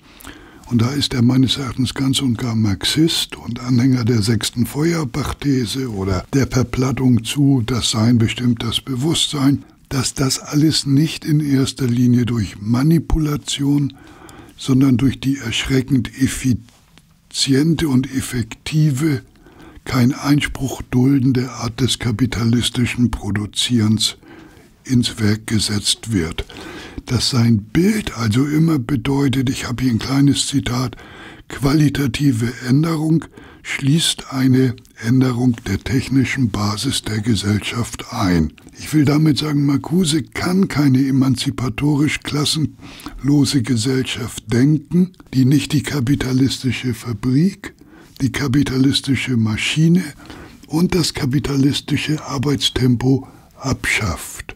und da ist er meines Erachtens ganz und gar Marxist und Anhänger der sechsten Feuerbach-These oder der Verplattung zu, das Sein bestimmt das Bewusstsein, dass das alles nicht in erster Linie durch Manipulation, sondern durch die erschreckend effiziente und effektive, kein Einspruch duldende Art des kapitalistischen Produzierens ins Werk gesetzt wird. Dass sein Bild also immer bedeutet, ich habe hier ein kleines Zitat, qualitative Änderung, schließt eine Änderung der technischen Basis der Gesellschaft ein. Ich will damit sagen, Marcuse kann keine emanzipatorisch klassenlose Gesellschaft denken, die nicht die kapitalistische Fabrik, die kapitalistische Maschine und das kapitalistische Arbeitstempo abschafft.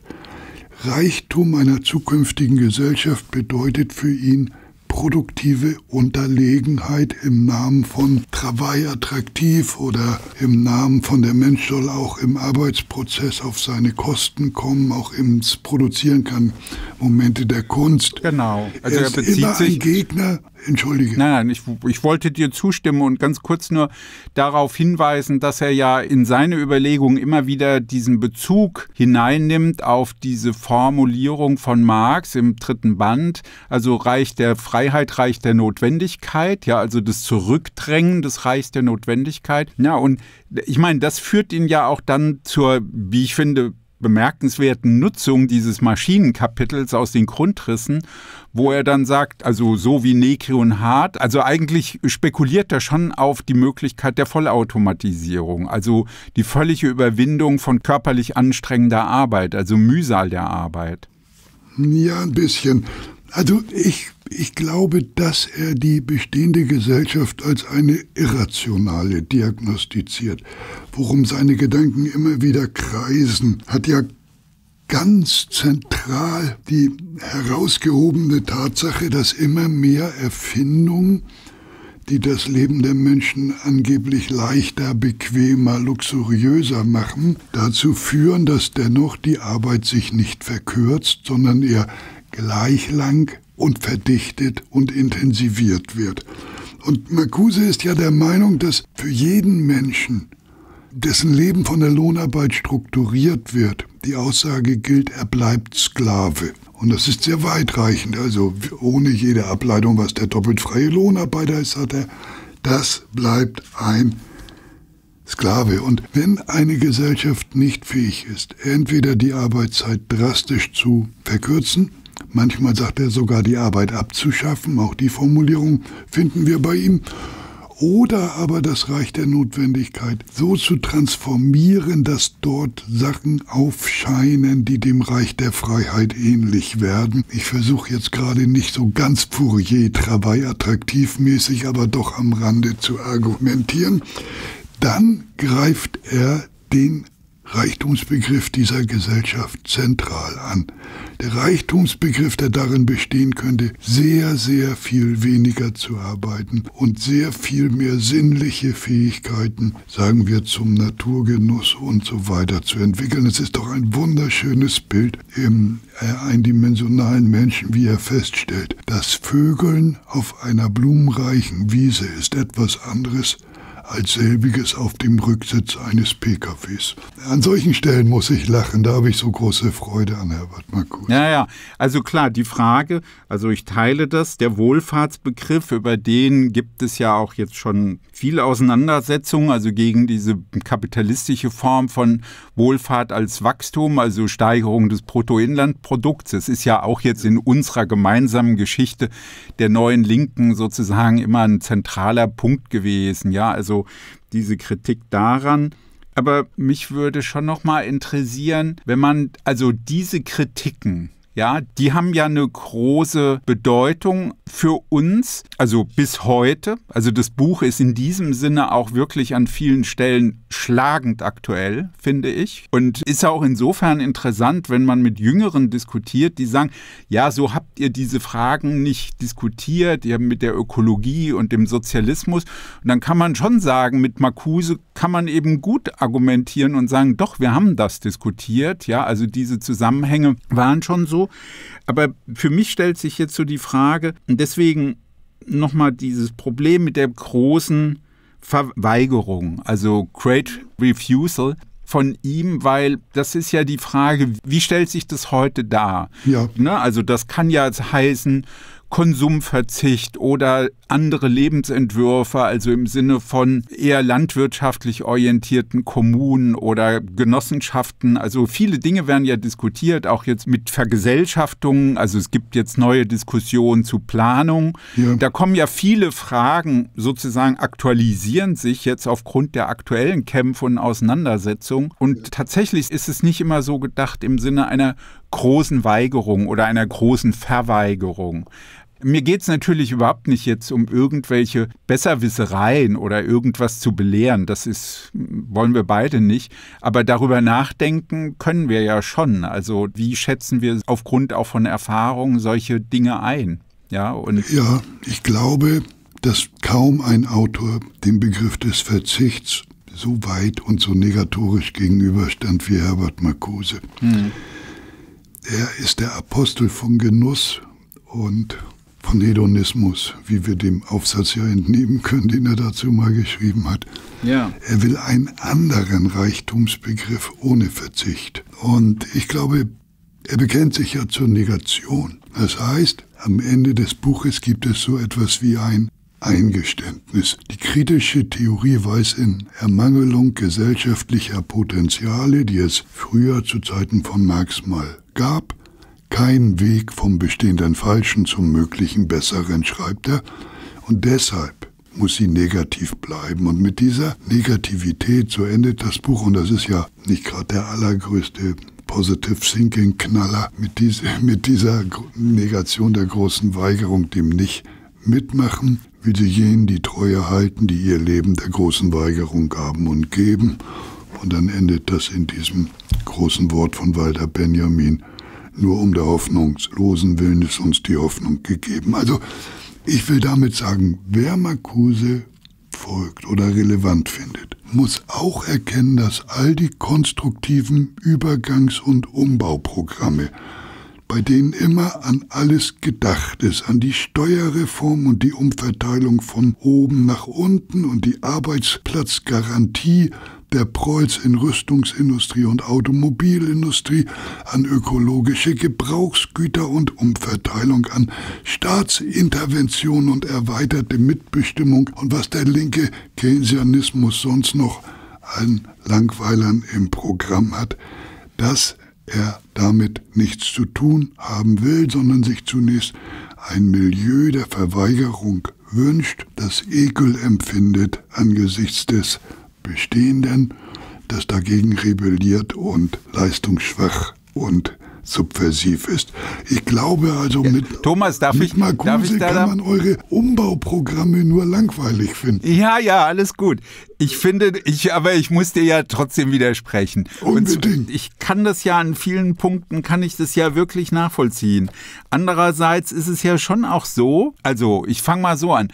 Reichtum einer zukünftigen Gesellschaft bedeutet für ihn produktive Unterlegenheit im Namen von Travail attraktiv oder im Namen von der Mensch soll auch im Arbeitsprozess auf seine Kosten kommen, auch ins Produzieren kann. Momente der Kunst. Genau. Also er, ist er immer ein Gegner Entschuldige. Nein, ich, ich wollte dir zustimmen und ganz kurz nur darauf hinweisen, dass er ja in seine Überlegungen immer wieder diesen Bezug hineinnimmt auf diese Formulierung von Marx im dritten Band, also Reich der Freiheit, Reich der Notwendigkeit, ja, also das Zurückdrängen des Reichs der Notwendigkeit. Ja, und ich meine, das führt ihn ja auch dann zur, wie ich finde, bemerkenswerten Nutzung dieses Maschinenkapitels aus den Grundrissen, wo er dann sagt, also so wie Necri und Hart, also eigentlich spekuliert er schon auf die Möglichkeit der Vollautomatisierung, also die völlige Überwindung von körperlich anstrengender Arbeit, also Mühsal der Arbeit. Ja, ein bisschen. Also ich ich glaube, dass er die bestehende Gesellschaft als eine irrationale diagnostiziert. Worum seine Gedanken immer wieder kreisen, hat ja ganz zentral die herausgehobene Tatsache, dass immer mehr Erfindungen, die das Leben der Menschen angeblich leichter, bequemer, luxuriöser machen, dazu führen, dass dennoch die Arbeit sich nicht verkürzt, sondern eher gleich lang und verdichtet und intensiviert wird. Und Marcuse ist ja der Meinung, dass für jeden Menschen, dessen Leben von der Lohnarbeit strukturiert wird, die Aussage gilt, er bleibt Sklave. Und das ist sehr weitreichend. Also ohne jede Ableitung, was der doppelt freie Lohnarbeiter ist, hat er, das bleibt ein Sklave. Und wenn eine Gesellschaft nicht fähig ist, entweder die Arbeitszeit drastisch zu verkürzen Manchmal sagt er sogar, die Arbeit abzuschaffen. Auch die Formulierung finden wir bei ihm. Oder aber das Reich der Notwendigkeit so zu transformieren, dass dort Sachen aufscheinen, die dem Reich der Freiheit ähnlich werden. Ich versuche jetzt gerade nicht so ganz Fourier, Travail attraktiv mäßig, aber doch am Rande zu argumentieren. Dann greift er den Reichtumsbegriff dieser Gesellschaft zentral an. Der Reichtumsbegriff, der darin bestehen könnte, sehr, sehr viel weniger zu arbeiten und sehr viel mehr sinnliche Fähigkeiten, sagen wir, zum Naturgenuss und so weiter zu entwickeln. Es ist doch ein wunderschönes Bild im äh, eindimensionalen Menschen, wie er feststellt, dass Vögeln auf einer blumenreichen Wiese ist etwas anderes als selbiges auf dem Rücksitz eines PKWs. An solchen Stellen muss ich lachen, da habe ich so große Freude an Herbert Marcuse. Ja, ja, also klar, die Frage, also ich teile das, der Wohlfahrtsbegriff, über den gibt es ja auch jetzt schon viele Auseinandersetzungen, also gegen diese kapitalistische Form von Wohlfahrt als Wachstum, also Steigerung des Bruttoinlandprodukts. Es ist ja auch jetzt in unserer gemeinsamen Geschichte der neuen Linken sozusagen immer ein zentraler Punkt gewesen, ja, also diese Kritik daran. Aber mich würde schon nochmal interessieren, wenn man also diese Kritiken ja, die haben ja eine große Bedeutung für uns, also bis heute. Also das Buch ist in diesem Sinne auch wirklich an vielen Stellen schlagend aktuell, finde ich. Und ist auch insofern interessant, wenn man mit Jüngeren diskutiert, die sagen, ja, so habt ihr diese Fragen nicht diskutiert, ihr mit der Ökologie und dem Sozialismus. Und dann kann man schon sagen, mit Marcuse kann man eben gut argumentieren und sagen, doch, wir haben das diskutiert. Ja, also diese Zusammenhänge waren schon so. Aber für mich stellt sich jetzt so die Frage, und deswegen nochmal dieses Problem mit der großen Verweigerung, also Great Refusal von ihm, weil das ist ja die Frage, wie stellt sich das heute dar? Ja. Ne? Also das kann ja heißen, Konsumverzicht oder andere Lebensentwürfe, also im Sinne von eher landwirtschaftlich orientierten Kommunen oder Genossenschaften. Also viele Dinge werden ja diskutiert, auch jetzt mit Vergesellschaftungen. Also es gibt jetzt neue Diskussionen zu Planung. Ja. Da kommen ja viele Fragen sozusagen aktualisieren sich jetzt aufgrund der aktuellen Kämpfe und Auseinandersetzungen. Und tatsächlich ist es nicht immer so gedacht im Sinne einer großen Weigerung oder einer großen Verweigerung. Mir geht es natürlich überhaupt nicht jetzt um irgendwelche Besserwissereien oder irgendwas zu belehren. Das ist, wollen wir beide nicht. Aber darüber nachdenken können wir ja schon. Also, wie schätzen wir aufgrund auch von Erfahrungen solche Dinge ein? Ja, und ja ich glaube, dass kaum ein Autor dem Begriff des Verzichts so weit und so negatorisch gegenüberstand wie Herbert Marcuse. Hm. Er ist der Apostel von Genuss und von Hedonismus, wie wir dem Aufsatz ja entnehmen können, den er dazu mal geschrieben hat. Ja. Er will einen anderen Reichtumsbegriff ohne Verzicht. Und ich glaube, er bekennt sich ja zur Negation. Das heißt, am Ende des Buches gibt es so etwas wie ein Eingeständnis. Die kritische Theorie weiß in Ermangelung gesellschaftlicher Potenziale, die es früher zu Zeiten von Marx mal gab, kein Weg vom bestehenden Falschen zum möglichen Besseren, schreibt er, und deshalb muss sie negativ bleiben. Und mit dieser Negativität, so endet das Buch, und das ist ja nicht gerade der allergrößte Positive Thinking Knaller, mit, diese, mit dieser Negation der großen Weigerung, dem Nicht mitmachen, will sie jenen die Treue halten, die ihr Leben der großen Weigerung gaben und geben. Und dann endet das in diesem großen Wort von Walter Benjamin, nur um der hoffnungslosen Willen ist uns die Hoffnung gegeben. Also ich will damit sagen, wer Marcuse folgt oder relevant findet, muss auch erkennen, dass all die konstruktiven Übergangs- und Umbauprogramme, bei denen immer an alles gedacht ist, an die Steuerreform und die Umverteilung von oben nach unten und die Arbeitsplatzgarantie der Preuß in Rüstungsindustrie und Automobilindustrie, an ökologische Gebrauchsgüter und Umverteilung, an Staatsintervention und erweiterte Mitbestimmung und was der linke Keynesianismus sonst noch an Langweilern im Programm hat, dass er damit nichts zu tun haben will, sondern sich zunächst ein Milieu der Verweigerung wünscht, das Ekel empfindet angesichts des Bestehenden, das dagegen rebelliert und leistungsschwach und subversiv ist. Ich glaube also mit Thomas, darf mit ich, Marcuse darf ich da, kann man eure Umbauprogramme nur langweilig finden. Ja, ja, alles gut. Ich finde, ich, aber ich muss dir ja trotzdem widersprechen. Unbedingt. Und ich kann das ja an vielen Punkten, kann ich das ja wirklich nachvollziehen. Andererseits ist es ja schon auch so, also ich fange mal so an.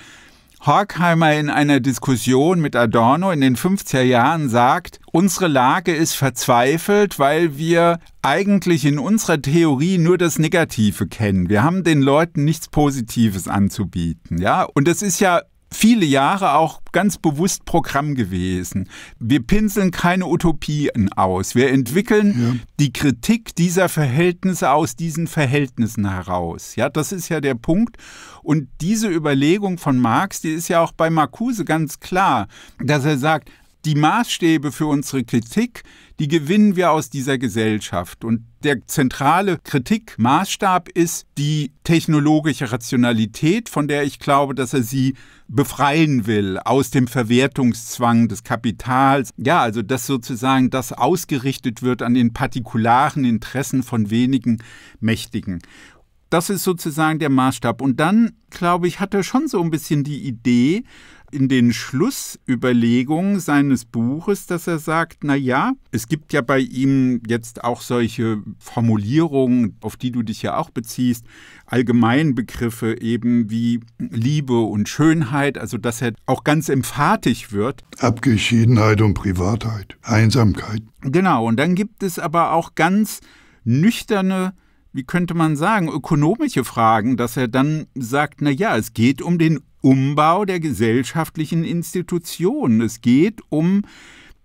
Horkheimer in einer Diskussion mit Adorno in den 50er Jahren sagt, unsere Lage ist verzweifelt, weil wir eigentlich in unserer Theorie nur das Negative kennen. Wir haben den Leuten nichts Positives anzubieten, ja? Und das ist ja viele Jahre auch ganz bewusst Programm gewesen. Wir pinseln keine Utopien aus. Wir entwickeln ja. die Kritik dieser Verhältnisse aus diesen Verhältnissen heraus. Ja, das ist ja der Punkt. Und diese Überlegung von Marx, die ist ja auch bei Marcuse ganz klar, dass er sagt, die Maßstäbe für unsere Kritik die gewinnen wir aus dieser Gesellschaft. Und der zentrale Kritikmaßstab ist die technologische Rationalität, von der ich glaube, dass er sie befreien will aus dem Verwertungszwang des Kapitals. Ja, also dass sozusagen das ausgerichtet wird an den partikularen Interessen von wenigen Mächtigen. Das ist sozusagen der Maßstab. Und dann, glaube ich, hat er schon so ein bisschen die Idee, in den Schlussüberlegungen seines Buches, dass er sagt, na ja, es gibt ja bei ihm jetzt auch solche Formulierungen, auf die du dich ja auch beziehst, Allgemeinbegriffe eben wie Liebe und Schönheit, also dass er auch ganz emphatisch wird. Abgeschiedenheit und Privatheit, Einsamkeit. Genau, und dann gibt es aber auch ganz nüchterne wie könnte man sagen, ökonomische Fragen, dass er dann sagt, na ja, es geht um den Umbau der gesellschaftlichen Institutionen. Es geht um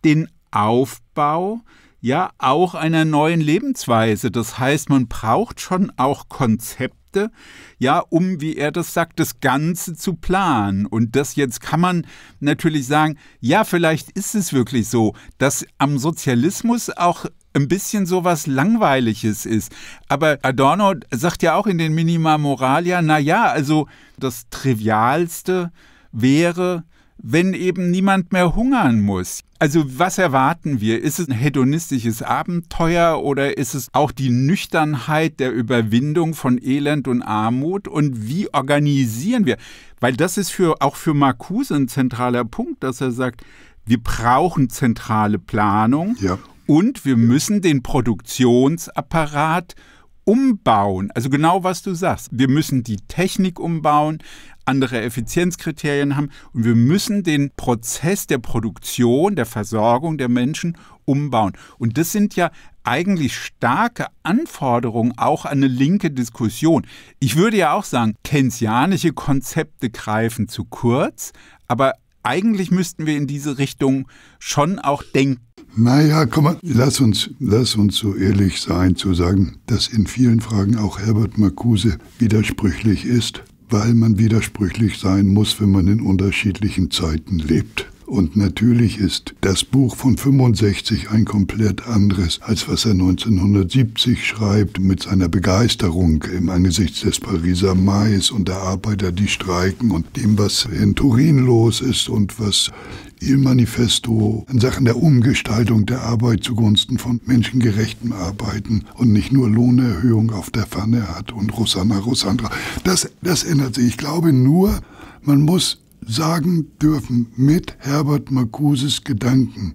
den Aufbau ja auch einer neuen Lebensweise. Das heißt, man braucht schon auch Konzepte, ja, um, wie er das sagt, das Ganze zu planen. Und das jetzt kann man natürlich sagen, ja, vielleicht ist es wirklich so, dass am Sozialismus auch ein bisschen so was Langweiliges ist. Aber Adorno sagt ja auch in den Minima Moralia, naja, also das Trivialste wäre, wenn eben niemand mehr hungern muss. Also was erwarten wir? Ist es ein hedonistisches Abenteuer oder ist es auch die Nüchternheit der Überwindung von Elend und Armut? Und wie organisieren wir? Weil das ist für, auch für Marcuse ein zentraler Punkt, dass er sagt, wir brauchen zentrale Planung ja. Und wir müssen den Produktionsapparat umbauen. Also genau was du sagst. Wir müssen die Technik umbauen, andere Effizienzkriterien haben und wir müssen den Prozess der Produktion, der Versorgung der Menschen umbauen. Und das sind ja eigentlich starke Anforderungen auch an eine linke Diskussion. Ich würde ja auch sagen, Keynesianische Konzepte greifen zu kurz, aber eigentlich müssten wir in diese Richtung schon auch denken. Naja, komm mal, lass uns, lass uns so ehrlich sein zu sagen, dass in vielen Fragen auch Herbert Marcuse widersprüchlich ist, weil man widersprüchlich sein muss, wenn man in unterschiedlichen Zeiten lebt. Und natürlich ist das Buch von 65 ein komplett anderes, als was er 1970 schreibt, mit seiner Begeisterung im Angesicht des Pariser Mais und der Arbeiter, die streiken und dem, was in Turin los ist und was ihr Manifesto in Sachen der Umgestaltung der Arbeit zugunsten von menschengerechten Arbeiten und nicht nur Lohnerhöhung auf der Pfanne hat und Rosanna Rosandra. Das, das ändert sich. Ich glaube nur, man muss sagen dürfen mit Herbert Marcuses Gedanken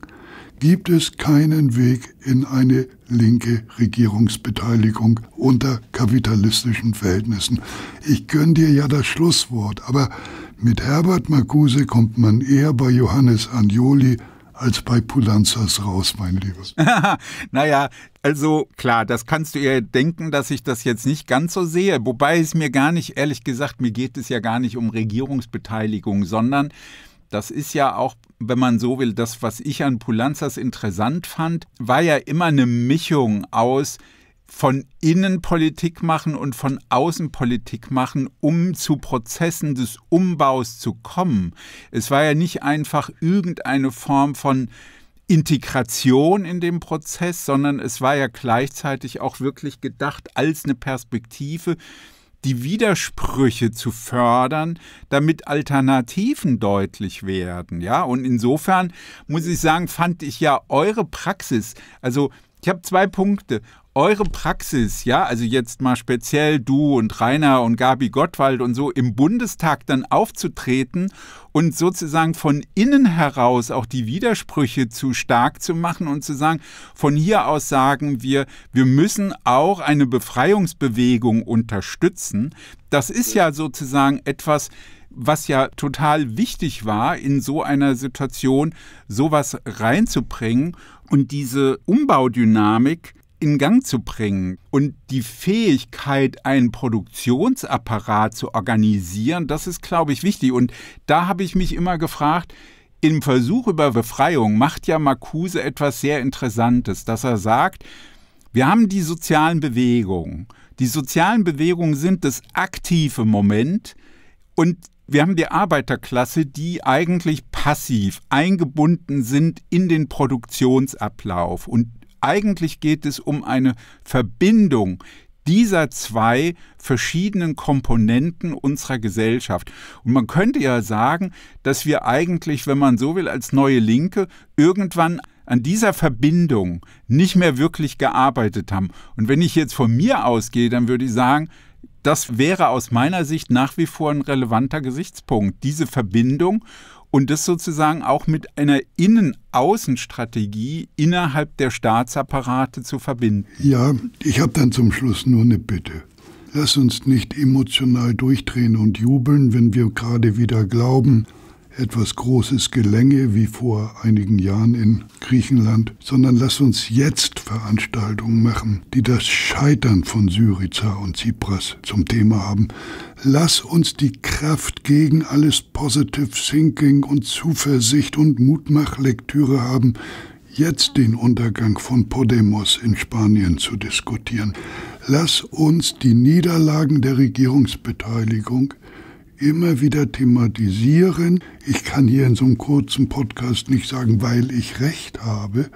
gibt es keinen Weg in eine linke Regierungsbeteiligung unter kapitalistischen Verhältnissen. Ich gönne dir ja das Schlusswort, aber mit Herbert Marcuse kommt man eher bei Johannes Anjoli als bei Pulanzas raus, mein Liebes. naja, also klar, das kannst du ja denken, dass ich das jetzt nicht ganz so sehe. Wobei es mir gar nicht, ehrlich gesagt, mir geht es ja gar nicht um Regierungsbeteiligung, sondern das ist ja auch, wenn man so will, das, was ich an Pulanzas interessant fand, war ja immer eine Mischung aus von innen Politik machen und von außen Politik machen, um zu Prozessen des Umbaus zu kommen. Es war ja nicht einfach irgendeine Form von Integration in dem Prozess, sondern es war ja gleichzeitig auch wirklich gedacht als eine Perspektive, die Widersprüche zu fördern, damit Alternativen deutlich werden, ja? Und insofern muss ich sagen, fand ich ja eure Praxis, also ich habe zwei Punkte eure Praxis, ja, also jetzt mal speziell du und Rainer und Gabi Gottwald und so im Bundestag dann aufzutreten und sozusagen von innen heraus auch die Widersprüche zu stark zu machen und zu sagen, von hier aus sagen wir, wir müssen auch eine Befreiungsbewegung unterstützen. Das ist ja sozusagen etwas, was ja total wichtig war, in so einer Situation sowas reinzubringen. Und diese Umbaudynamik in Gang zu bringen. Und die Fähigkeit, einen Produktionsapparat zu organisieren, das ist, glaube ich, wichtig. Und da habe ich mich immer gefragt, im Versuch über Befreiung macht ja Marcuse etwas sehr Interessantes, dass er sagt, wir haben die sozialen Bewegungen. Die sozialen Bewegungen sind das aktive Moment und wir haben die Arbeiterklasse, die eigentlich passiv eingebunden sind in den Produktionsablauf und eigentlich geht es um eine Verbindung dieser zwei verschiedenen Komponenten unserer Gesellschaft. Und man könnte ja sagen, dass wir eigentlich, wenn man so will, als neue Linke irgendwann an dieser Verbindung nicht mehr wirklich gearbeitet haben. Und wenn ich jetzt von mir ausgehe, dann würde ich sagen, das wäre aus meiner Sicht nach wie vor ein relevanter Gesichtspunkt, diese Verbindung und das sozusagen auch mit einer Innen-Außen-Strategie innerhalb der Staatsapparate zu verbinden. Ja, ich habe dann zum Schluss nur eine Bitte. Lass uns nicht emotional durchdrehen und jubeln, wenn wir gerade wieder glauben, etwas Großes gelänge wie vor einigen Jahren in Griechenland, sondern lass uns jetzt Veranstaltungen machen, die das Scheitern von Syriza und Tsipras zum Thema haben. Lass uns die Kraft gegen alles Positive Thinking und Zuversicht und Mutmachlektüre haben, jetzt den Untergang von Podemos in Spanien zu diskutieren. Lass uns die Niederlagen der Regierungsbeteiligung immer wieder thematisieren. Ich kann hier in so einem kurzen Podcast nicht sagen, weil ich recht habe,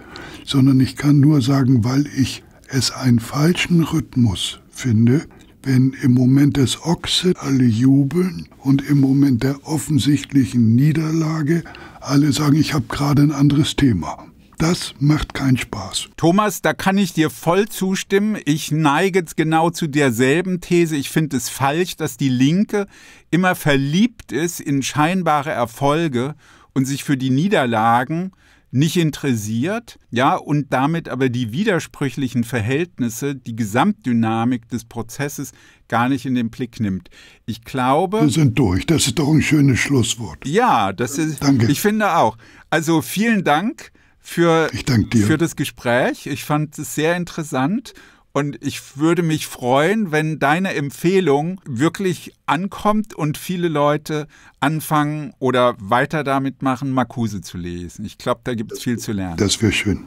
sondern ich kann nur sagen, weil ich es einen falschen Rhythmus finde, wenn im Moment des Ochse alle jubeln und im Moment der offensichtlichen Niederlage alle sagen, ich habe gerade ein anderes Thema. Das macht keinen Spaß. Thomas, da kann ich dir voll zustimmen. Ich neige genau zu derselben These. Ich finde es falsch, dass die Linke immer verliebt ist in scheinbare Erfolge und sich für die Niederlagen nicht interessiert, ja, und damit aber die widersprüchlichen Verhältnisse, die Gesamtdynamik des Prozesses gar nicht in den Blick nimmt. Ich glaube. Wir sind durch. Das ist doch ein schönes Schlusswort. Ja, das ist. Danke. Ich finde auch. Also vielen Dank für, für das Gespräch. Ich fand es sehr interessant. Und ich würde mich freuen, wenn deine Empfehlung wirklich ankommt und viele Leute anfangen oder weiter damit machen, Marcuse zu lesen. Ich glaube, da gibt es viel zu lernen. Das wäre schön.